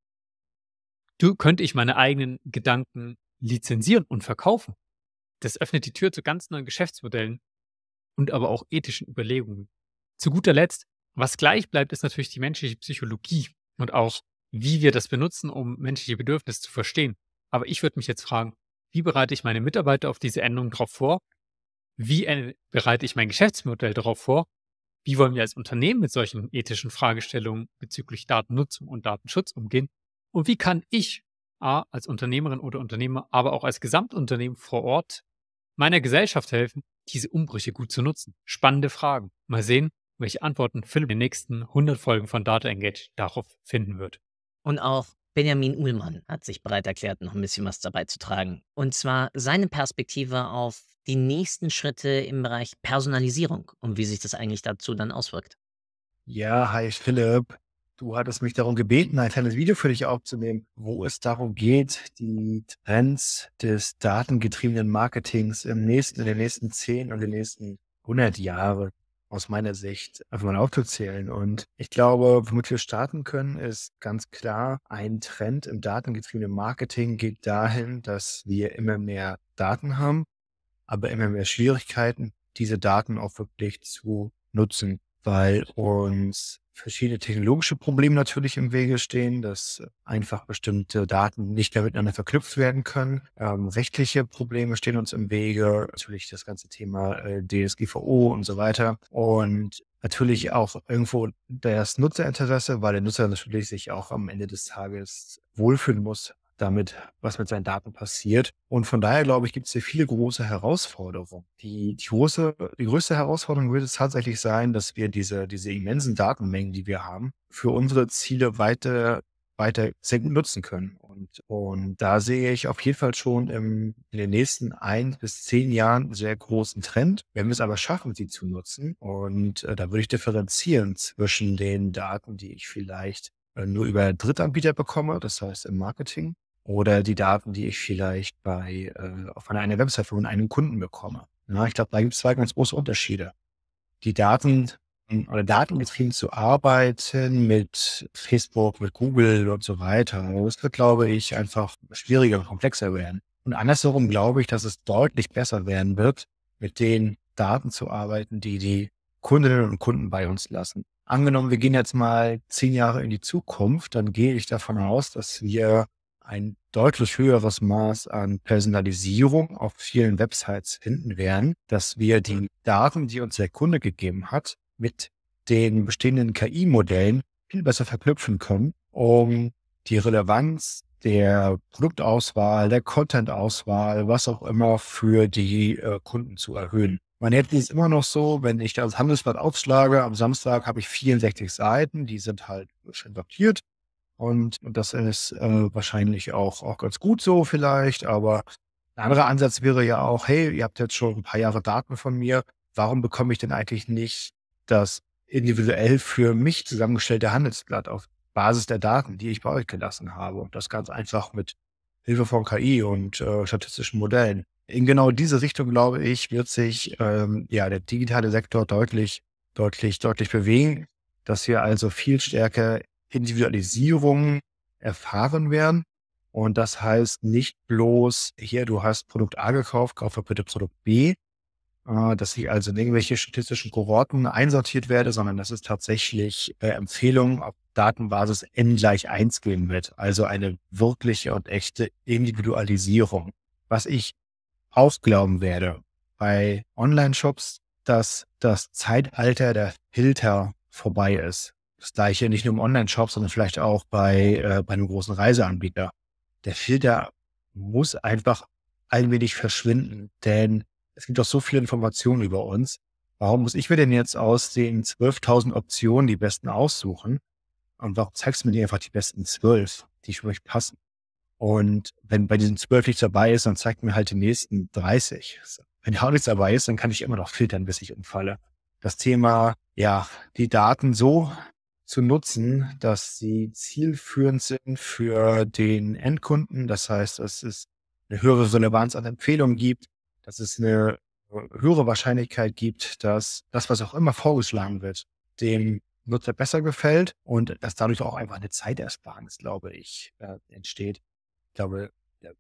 Du könnte ich meine eigenen Gedanken lizenzieren und verkaufen. Das öffnet die Tür zu ganz neuen Geschäftsmodellen und aber auch ethischen Überlegungen. Zu guter Letzt was gleich bleibt, ist natürlich die menschliche Psychologie und auch, wie wir das benutzen, um menschliche Bedürfnisse zu verstehen. Aber ich würde mich jetzt fragen, wie bereite ich meine Mitarbeiter auf diese Änderung darauf vor? Wie äh, bereite ich mein Geschäftsmodell darauf vor? Wie wollen wir als Unternehmen mit solchen ethischen Fragestellungen bezüglich Datennutzung und Datenschutz umgehen? Und wie kann ich A, als Unternehmerin oder Unternehmer, aber auch als Gesamtunternehmen vor Ort meiner Gesellschaft helfen, diese Umbrüche gut zu nutzen? Spannende Fragen. Mal sehen, welche Antworten Philipp in den nächsten 100 Folgen von Data Engage darauf finden wird. Und auch Benjamin Uhlmann hat sich bereit erklärt, noch ein bisschen was dabei zu tragen. Und zwar seine Perspektive auf die nächsten Schritte im Bereich Personalisierung und wie sich das eigentlich dazu dann auswirkt. Ja, hi Philipp. Du hattest mich darum gebeten, ein kleines Video für dich aufzunehmen, wo es darum geht, die Trends des datengetriebenen Marketings im nächsten, in den nächsten 10 und den nächsten 100 Jahren aus meiner Sicht einfach mal aufzuzählen. Und ich glaube, womit wir starten können, ist ganz klar, ein Trend im datengetriebenen Marketing geht dahin, dass wir immer mehr Daten haben, aber immer mehr Schwierigkeiten, diese Daten auch wirklich zu nutzen weil uns verschiedene technologische Probleme natürlich im Wege stehen, dass einfach bestimmte Daten nicht mehr miteinander verknüpft werden können. Ähm, rechtliche Probleme stehen uns im Wege, natürlich das ganze Thema äh, DSGVO und so weiter. Und natürlich auch irgendwo das Nutzerinteresse, weil der Nutzer natürlich sich auch am Ende des Tages wohlfühlen muss damit, was mit seinen Daten passiert. Und von daher, glaube ich, gibt es hier viele große Herausforderungen. Die, die, große, die größte Herausforderung wird es tatsächlich sein, dass wir diese, diese immensen Datenmengen, die wir haben, für unsere Ziele weiter, weiter senken nutzen können. Und, und da sehe ich auf jeden Fall schon im, in den nächsten ein bis zehn Jahren einen sehr großen Trend. Wenn wir es aber schaffen, sie zu nutzen, und äh, da würde ich differenzieren zwischen den Daten, die ich vielleicht äh, nur über Drittanbieter bekomme, das heißt im Marketing, oder die Daten, die ich vielleicht bei äh, von einer, einer Website von einem Kunden bekomme. Ja, ne? ich glaube, da gibt es zwei ganz große Unterschiede. Die Daten hm, oder datengetrieben zu arbeiten mit Facebook, mit Google und so weiter, das wird, glaube ich, einfach schwieriger und komplexer werden. Und andersherum glaube ich, dass es deutlich besser werden wird, mit den Daten zu arbeiten, die die Kundinnen und Kunden bei uns lassen. Angenommen, wir gehen jetzt mal zehn Jahre in die Zukunft, dann gehe ich davon aus, dass wir ein deutlich höheres Maß an Personalisierung auf vielen Websites finden werden, dass wir die mhm. Daten, die uns der Kunde gegeben hat, mit den bestehenden KI-Modellen viel besser verknüpfen können, um die Relevanz der Produktauswahl, der Content-Auswahl, was auch immer für die äh, Kunden zu erhöhen. Man hätte es immer noch so, wenn ich das Handelsblatt aufschlage, am Samstag habe ich 64 Seiten, die sind halt schon sortiert und, das ist äh, wahrscheinlich auch, auch ganz gut so vielleicht. Aber ein anderer Ansatz wäre ja auch, hey, ihr habt jetzt schon ein paar Jahre Daten von mir. Warum bekomme ich denn eigentlich nicht das individuell für mich zusammengestellte Handelsblatt auf Basis der Daten, die ich bei euch gelassen habe? Und das ganz einfach mit Hilfe von KI und äh, statistischen Modellen. In genau diese Richtung, glaube ich, wird sich ähm, ja der digitale Sektor deutlich, deutlich, deutlich bewegen, dass wir also viel stärker Individualisierung erfahren werden. Und das heißt nicht bloß, hier, du hast Produkt A gekauft, kaufe bitte Produkt B, äh, dass ich also in irgendwelche statistischen Kohorten einsortiert werde, sondern dass es tatsächlich äh, Empfehlungen auf Datenbasis n gleich 1 geben wird. Also eine wirkliche und echte Individualisierung. Was ich ausglauben werde bei Online-Shops, dass das Zeitalter der Filter vorbei ist. Das gleiche nicht nur im Online-Shop, sondern vielleicht auch bei, äh, bei einem großen Reiseanbieter. Der Filter muss einfach ein wenig verschwinden, denn es gibt doch so viele Informationen über uns. Warum muss ich mir denn jetzt aus den 12.000 Optionen die besten aussuchen? Und warum zeigst du mir einfach die besten zwölf, die für mich passen? Und wenn bei diesen zwölf nichts dabei ist, dann zeigt mir halt die nächsten 30. Wenn da auch nichts dabei ist, dann kann ich immer noch filtern, bis ich umfalle. Das Thema, ja, die Daten so zu nutzen, dass sie zielführend sind für den Endkunden. Das heißt, dass es eine höhere Relevanz an Empfehlungen gibt, dass es eine höhere Wahrscheinlichkeit gibt, dass das, was auch immer vorgeschlagen wird, dem Nutzer besser gefällt und dass dadurch auch einfach eine Zeitersparnis, glaube ich, äh, entsteht. Ich glaube,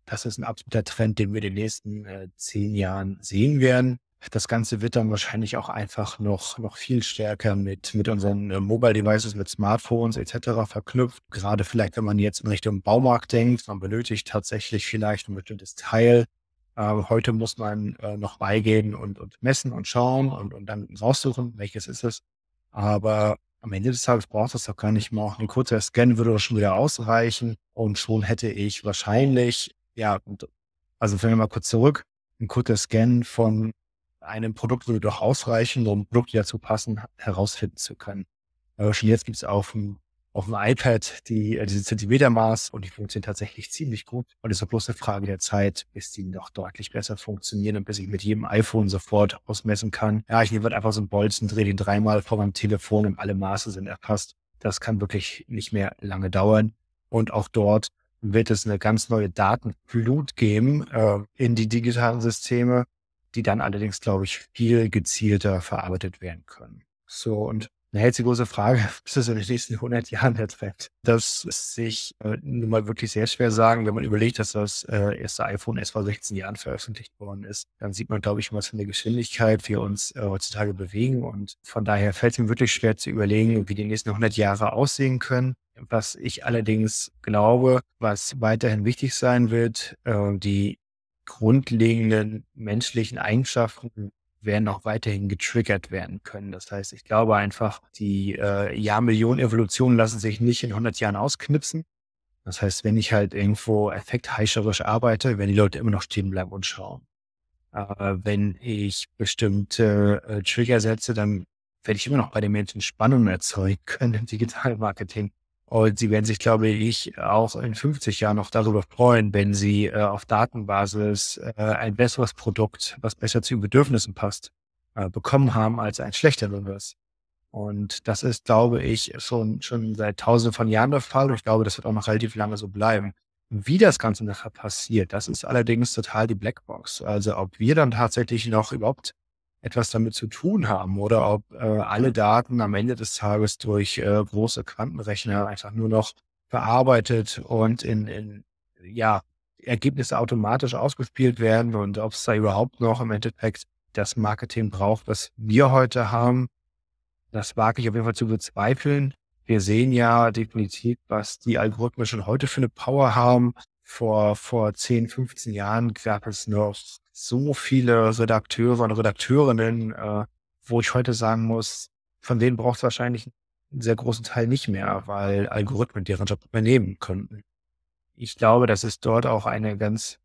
das ist ein absoluter Trend, den wir in den nächsten äh, zehn Jahren sehen werden. Das Ganze wird dann wahrscheinlich auch einfach noch, noch viel stärker mit, mit unseren äh, Mobile Devices, mit Smartphones etc. verknüpft. Gerade vielleicht, wenn man jetzt in Richtung Baumarkt denkt, man benötigt tatsächlich vielleicht ein bestimmtes Teil. Äh, heute muss man äh, noch beigehen und, und messen und schauen und, und dann raussuchen, welches ist es. Aber am Ende des Tages braucht es doch gar nicht mehr. Ein kurzer Scan würde schon wieder ausreichen und schon hätte ich wahrscheinlich, ja, also fangen wir mal kurz zurück, ein kurzer Scan von einem Produkt würde doch ausreichen, um Produkte dazu passen, herausfinden zu können. Aber schon jetzt gibt es auf dem, auf dem iPad die, äh, diese Zentimetermaß und die funktionieren tatsächlich ziemlich gut. Und es ist bloß eine Frage der Zeit, bis die noch deutlich besser funktionieren und bis ich mit jedem iPhone sofort ausmessen kann. Ja, ich nehme einfach so einen Bolzen, drehe den dreimal vor meinem Telefon und alle Maße sind erfasst. Das kann wirklich nicht mehr lange dauern. Und auch dort wird es eine ganz neue Datenflut geben äh, in die digitalen Systeme die dann allerdings, glaube ich, viel gezielter verarbeitet werden können. So, und eine jetzt große Frage, [laughs] bis das in den nächsten 100 Jahren der Trend? Das ist sich äh, nun mal wirklich sehr schwer sagen, wenn man überlegt, dass das äh, erste iPhone erst vor 16 Jahren veröffentlicht worden ist. Dann sieht man, glaube ich, was für eine Geschwindigkeit wir uns äh, heutzutage bewegen. Und von daher fällt es mir wirklich schwer zu überlegen, wie die nächsten 100 Jahre aussehen können. Was ich allerdings glaube, was weiterhin wichtig sein wird, äh, die grundlegenden menschlichen Eigenschaften werden auch weiterhin getriggert werden können. Das heißt, ich glaube einfach, die äh, Jahrmillionen Evolutionen lassen sich nicht in 100 Jahren ausknipsen. Das heißt, wenn ich halt irgendwo effektheischerisch arbeite, werden die Leute immer noch stehen bleiben und schauen. Aber wenn ich bestimmte äh, Trigger setze, dann werde ich immer noch bei den Menschen Spannung erzeugen können im Digitalmarketing. Und sie werden sich, glaube ich, auch in 50 Jahren noch darüber freuen, wenn sie äh, auf Datenbasis äh, ein besseres Produkt, was besser zu ihren Bedürfnissen passt, äh, bekommen haben als ein schlechteres. Und das ist, glaube ich, schon, schon seit tausenden von Jahren der Fall. Und ich glaube, das wird auch noch relativ lange so bleiben. Wie das Ganze nachher passiert, das ist allerdings total die Blackbox. Also ob wir dann tatsächlich noch überhaupt etwas damit zu tun haben oder ob äh, alle Daten am Ende des Tages durch äh, große Quantenrechner einfach nur noch verarbeitet und in, in ja, Ergebnisse automatisch ausgespielt werden und ob es da überhaupt noch im Endeffekt das Marketing braucht, was wir heute haben. Das wage ich auf jeden Fall zu bezweifeln. Wir sehen ja definitiv, was die Algorithmen schon heute für eine Power haben. Vor, vor 10, 15 Jahren gab es noch so viele Redakteure und Redakteurinnen, äh, wo ich heute sagen muss, von denen braucht es wahrscheinlich einen sehr großen Teil nicht mehr, weil Algorithmen deren Job übernehmen könnten. Ich glaube, dass es dort auch eine ganz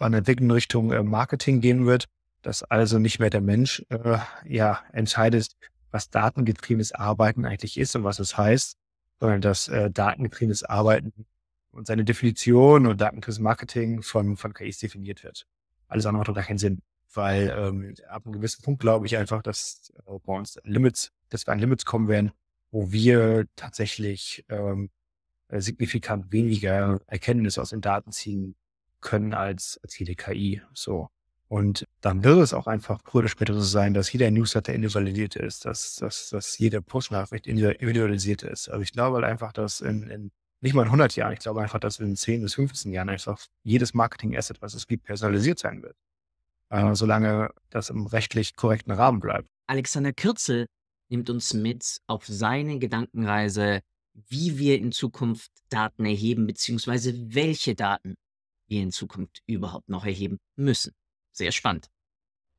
eine Entwicklung Richtung äh, Marketing gehen wird, dass also nicht mehr der Mensch äh, ja entscheidet, was datengetriebenes Arbeiten eigentlich ist und was es heißt, sondern dass äh, datengetriebenes Arbeiten und seine Definition und datengetriebenes Marketing von, von KIs definiert wird. Alles andere macht doch gar keinen Sinn. Weil ähm, ab einem gewissen Punkt glaube ich einfach, dass äh, bei uns Limits, dass wir an Limits kommen werden, wo wir tatsächlich ähm, äh, signifikant weniger Erkenntnisse aus den Daten ziehen können als, als jede KI. So. Und dann wird es auch einfach früher oder später so sein, dass jeder Newsletter individualisiert ist, dass, dass, dass jede Postnachricht individualisiert ist. Also ich glaube halt einfach, dass in, in nicht mal in 100 Jahren, ich glaube einfach, dass in 10 bis 15 Jahren einfach jedes Marketing-Asset, was es gibt, personalisiert sein wird. Äh, solange das im rechtlich korrekten Rahmen bleibt. Alexander Kürzel nimmt uns mit auf seine Gedankenreise, wie wir in Zukunft Daten erheben, beziehungsweise welche Daten wir in Zukunft überhaupt noch erheben müssen. Sehr spannend.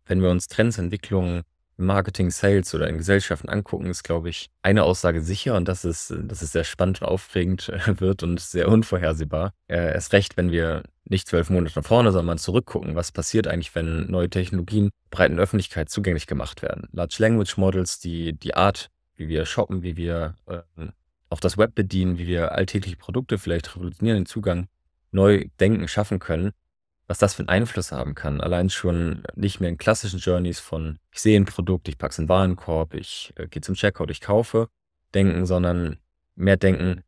Wenn wir uns Trends, Entwicklungen Marketing, Sales oder in Gesellschaften angucken, ist, glaube ich, eine Aussage sicher und das ist, dass es sehr spannend und aufregend äh, wird und sehr unvorhersehbar. Äh, erst recht, wenn wir nicht zwölf Monate nach vorne, sondern zurückgucken, was passiert eigentlich, wenn neue Technologien breiten Öffentlichkeit zugänglich gemacht werden. Large Language Models, die, die Art, wie wir shoppen, wie wir äh, auch das Web bedienen, wie wir alltägliche Produkte vielleicht revolutionieren, den Zugang neu denken, schaffen können, was das für einen Einfluss haben kann. Allein schon nicht mehr in klassischen Journeys von, ich sehe ein Produkt, ich packe es in den Warenkorb, ich äh, gehe zum Checkout, ich kaufe, denken, sondern mehr denken,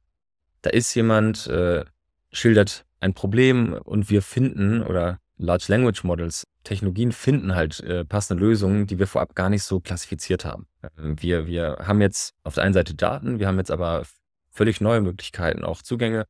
da ist jemand, äh, schildert ein Problem und wir finden oder Large Language Models, Technologien finden halt äh, passende Lösungen, die wir vorab gar nicht so klassifiziert haben. Ähm, wir, wir haben jetzt auf der einen Seite Daten, wir haben jetzt aber völlig neue Möglichkeiten, auch Zugänge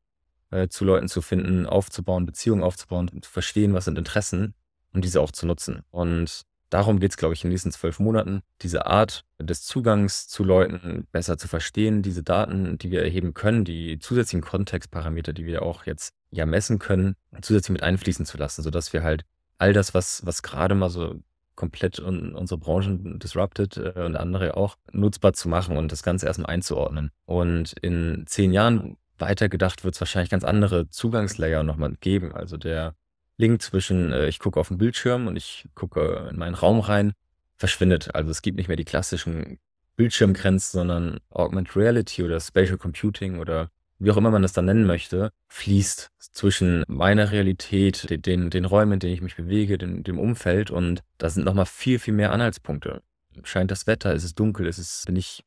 äh, zu Leuten zu finden, aufzubauen, Beziehungen aufzubauen, zu verstehen, was sind Interessen und diese auch zu nutzen. Und darum geht es, glaube ich, in den nächsten zwölf Monaten, diese Art des Zugangs zu Leuten besser zu verstehen, diese Daten, die wir erheben können, die zusätzlichen Kontextparameter, die wir auch jetzt ja messen können, zusätzlich mit einfließen zu lassen, sodass wir halt all das, was, was gerade mal so komplett unsere Branchen disrupted äh, und andere auch, nutzbar zu machen und das Ganze erstmal einzuordnen. Und in zehn Jahren weitergedacht wird es wahrscheinlich ganz andere Zugangslayer nochmal geben. Also der Link zwischen, äh, ich gucke auf den Bildschirm und ich gucke in meinen Raum rein, verschwindet. Also es gibt nicht mehr die klassischen Bildschirmgrenzen, sondern Augmented Reality oder Spatial Computing oder wie auch immer man das dann nennen möchte, fließt zwischen meiner Realität, den, den, den Räumen, in denen ich mich bewege, den, dem Umfeld und da sind nochmal viel, viel mehr Anhaltspunkte. Scheint das Wetter, ist es dunkel, ist es, bin ich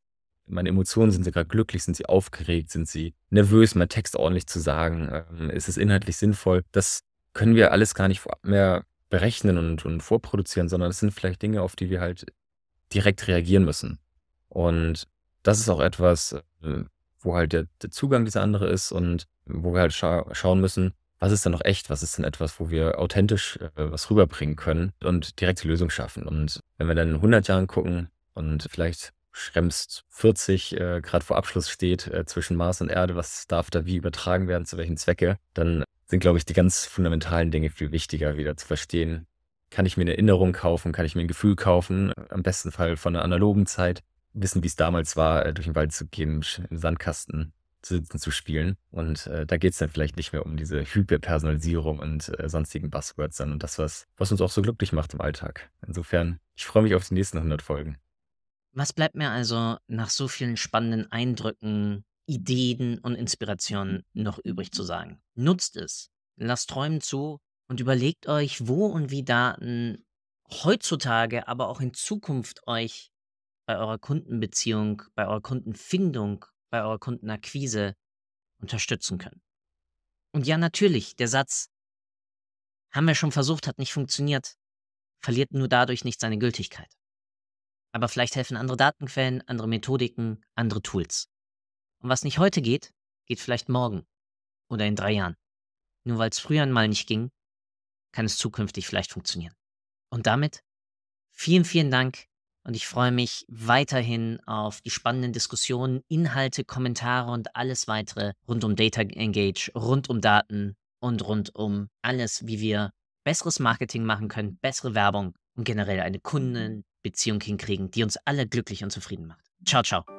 meine Emotionen, sind sie gerade glücklich, sind sie aufgeregt, sind sie nervös, mein Text ordentlich zu sagen, ähm, ist es inhaltlich sinnvoll. Das können wir alles gar nicht mehr berechnen und, und vorproduzieren, sondern es sind vielleicht Dinge, auf die wir halt direkt reagieren müssen. Und das ist auch etwas, äh, wo halt der, der Zugang dieser andere ist und wo wir halt scha schauen müssen, was ist denn noch echt, was ist denn etwas, wo wir authentisch äh, was rüberbringen können und direkt die Lösung schaffen. Und wenn wir dann in 100 Jahren gucken und vielleicht Schrems 40 äh, gerade vor Abschluss steht äh, zwischen Mars und Erde, was darf da wie übertragen werden, zu welchen Zwecke, dann sind, glaube ich, die ganz fundamentalen Dinge viel wichtiger wieder zu verstehen. Kann ich mir eine Erinnerung kaufen? Kann ich mir ein Gefühl kaufen? Am besten Fall von einer analogen Zeit. Wissen, wie es damals war, äh, durch den Wald zu gehen, im Sandkasten zu sitzen, zu spielen. Und äh, da geht es dann vielleicht nicht mehr um diese Hyperpersonalisierung und äh, sonstigen Buzzwords, sondern das, was, was uns auch so glücklich macht im Alltag. Insofern, ich freue mich auf die nächsten 100 Folgen. Was bleibt mir also nach so vielen spannenden Eindrücken, Ideen und Inspirationen noch übrig zu sagen? Nutzt es, lasst Träumen zu und überlegt euch, wo und wie Daten heutzutage, aber auch in Zukunft euch bei eurer Kundenbeziehung, bei eurer Kundenfindung, bei eurer Kundenakquise unterstützen können. Und ja, natürlich, der Satz, haben wir schon versucht, hat nicht funktioniert, verliert nur dadurch nicht seine Gültigkeit. Aber vielleicht helfen andere Datenquellen, andere Methodiken, andere Tools. Und was nicht heute geht, geht vielleicht morgen oder in drei Jahren. Nur weil es früher einmal nicht ging, kann es zukünftig vielleicht funktionieren. Und damit vielen, vielen Dank und ich freue mich weiterhin auf die spannenden Diskussionen, Inhalte, Kommentare und alles weitere rund um Data Engage, rund um Daten und rund um alles, wie wir besseres Marketing machen können, bessere Werbung und generell eine Kunden- Beziehung hinkriegen, die uns alle glücklich und zufrieden macht. Ciao, ciao.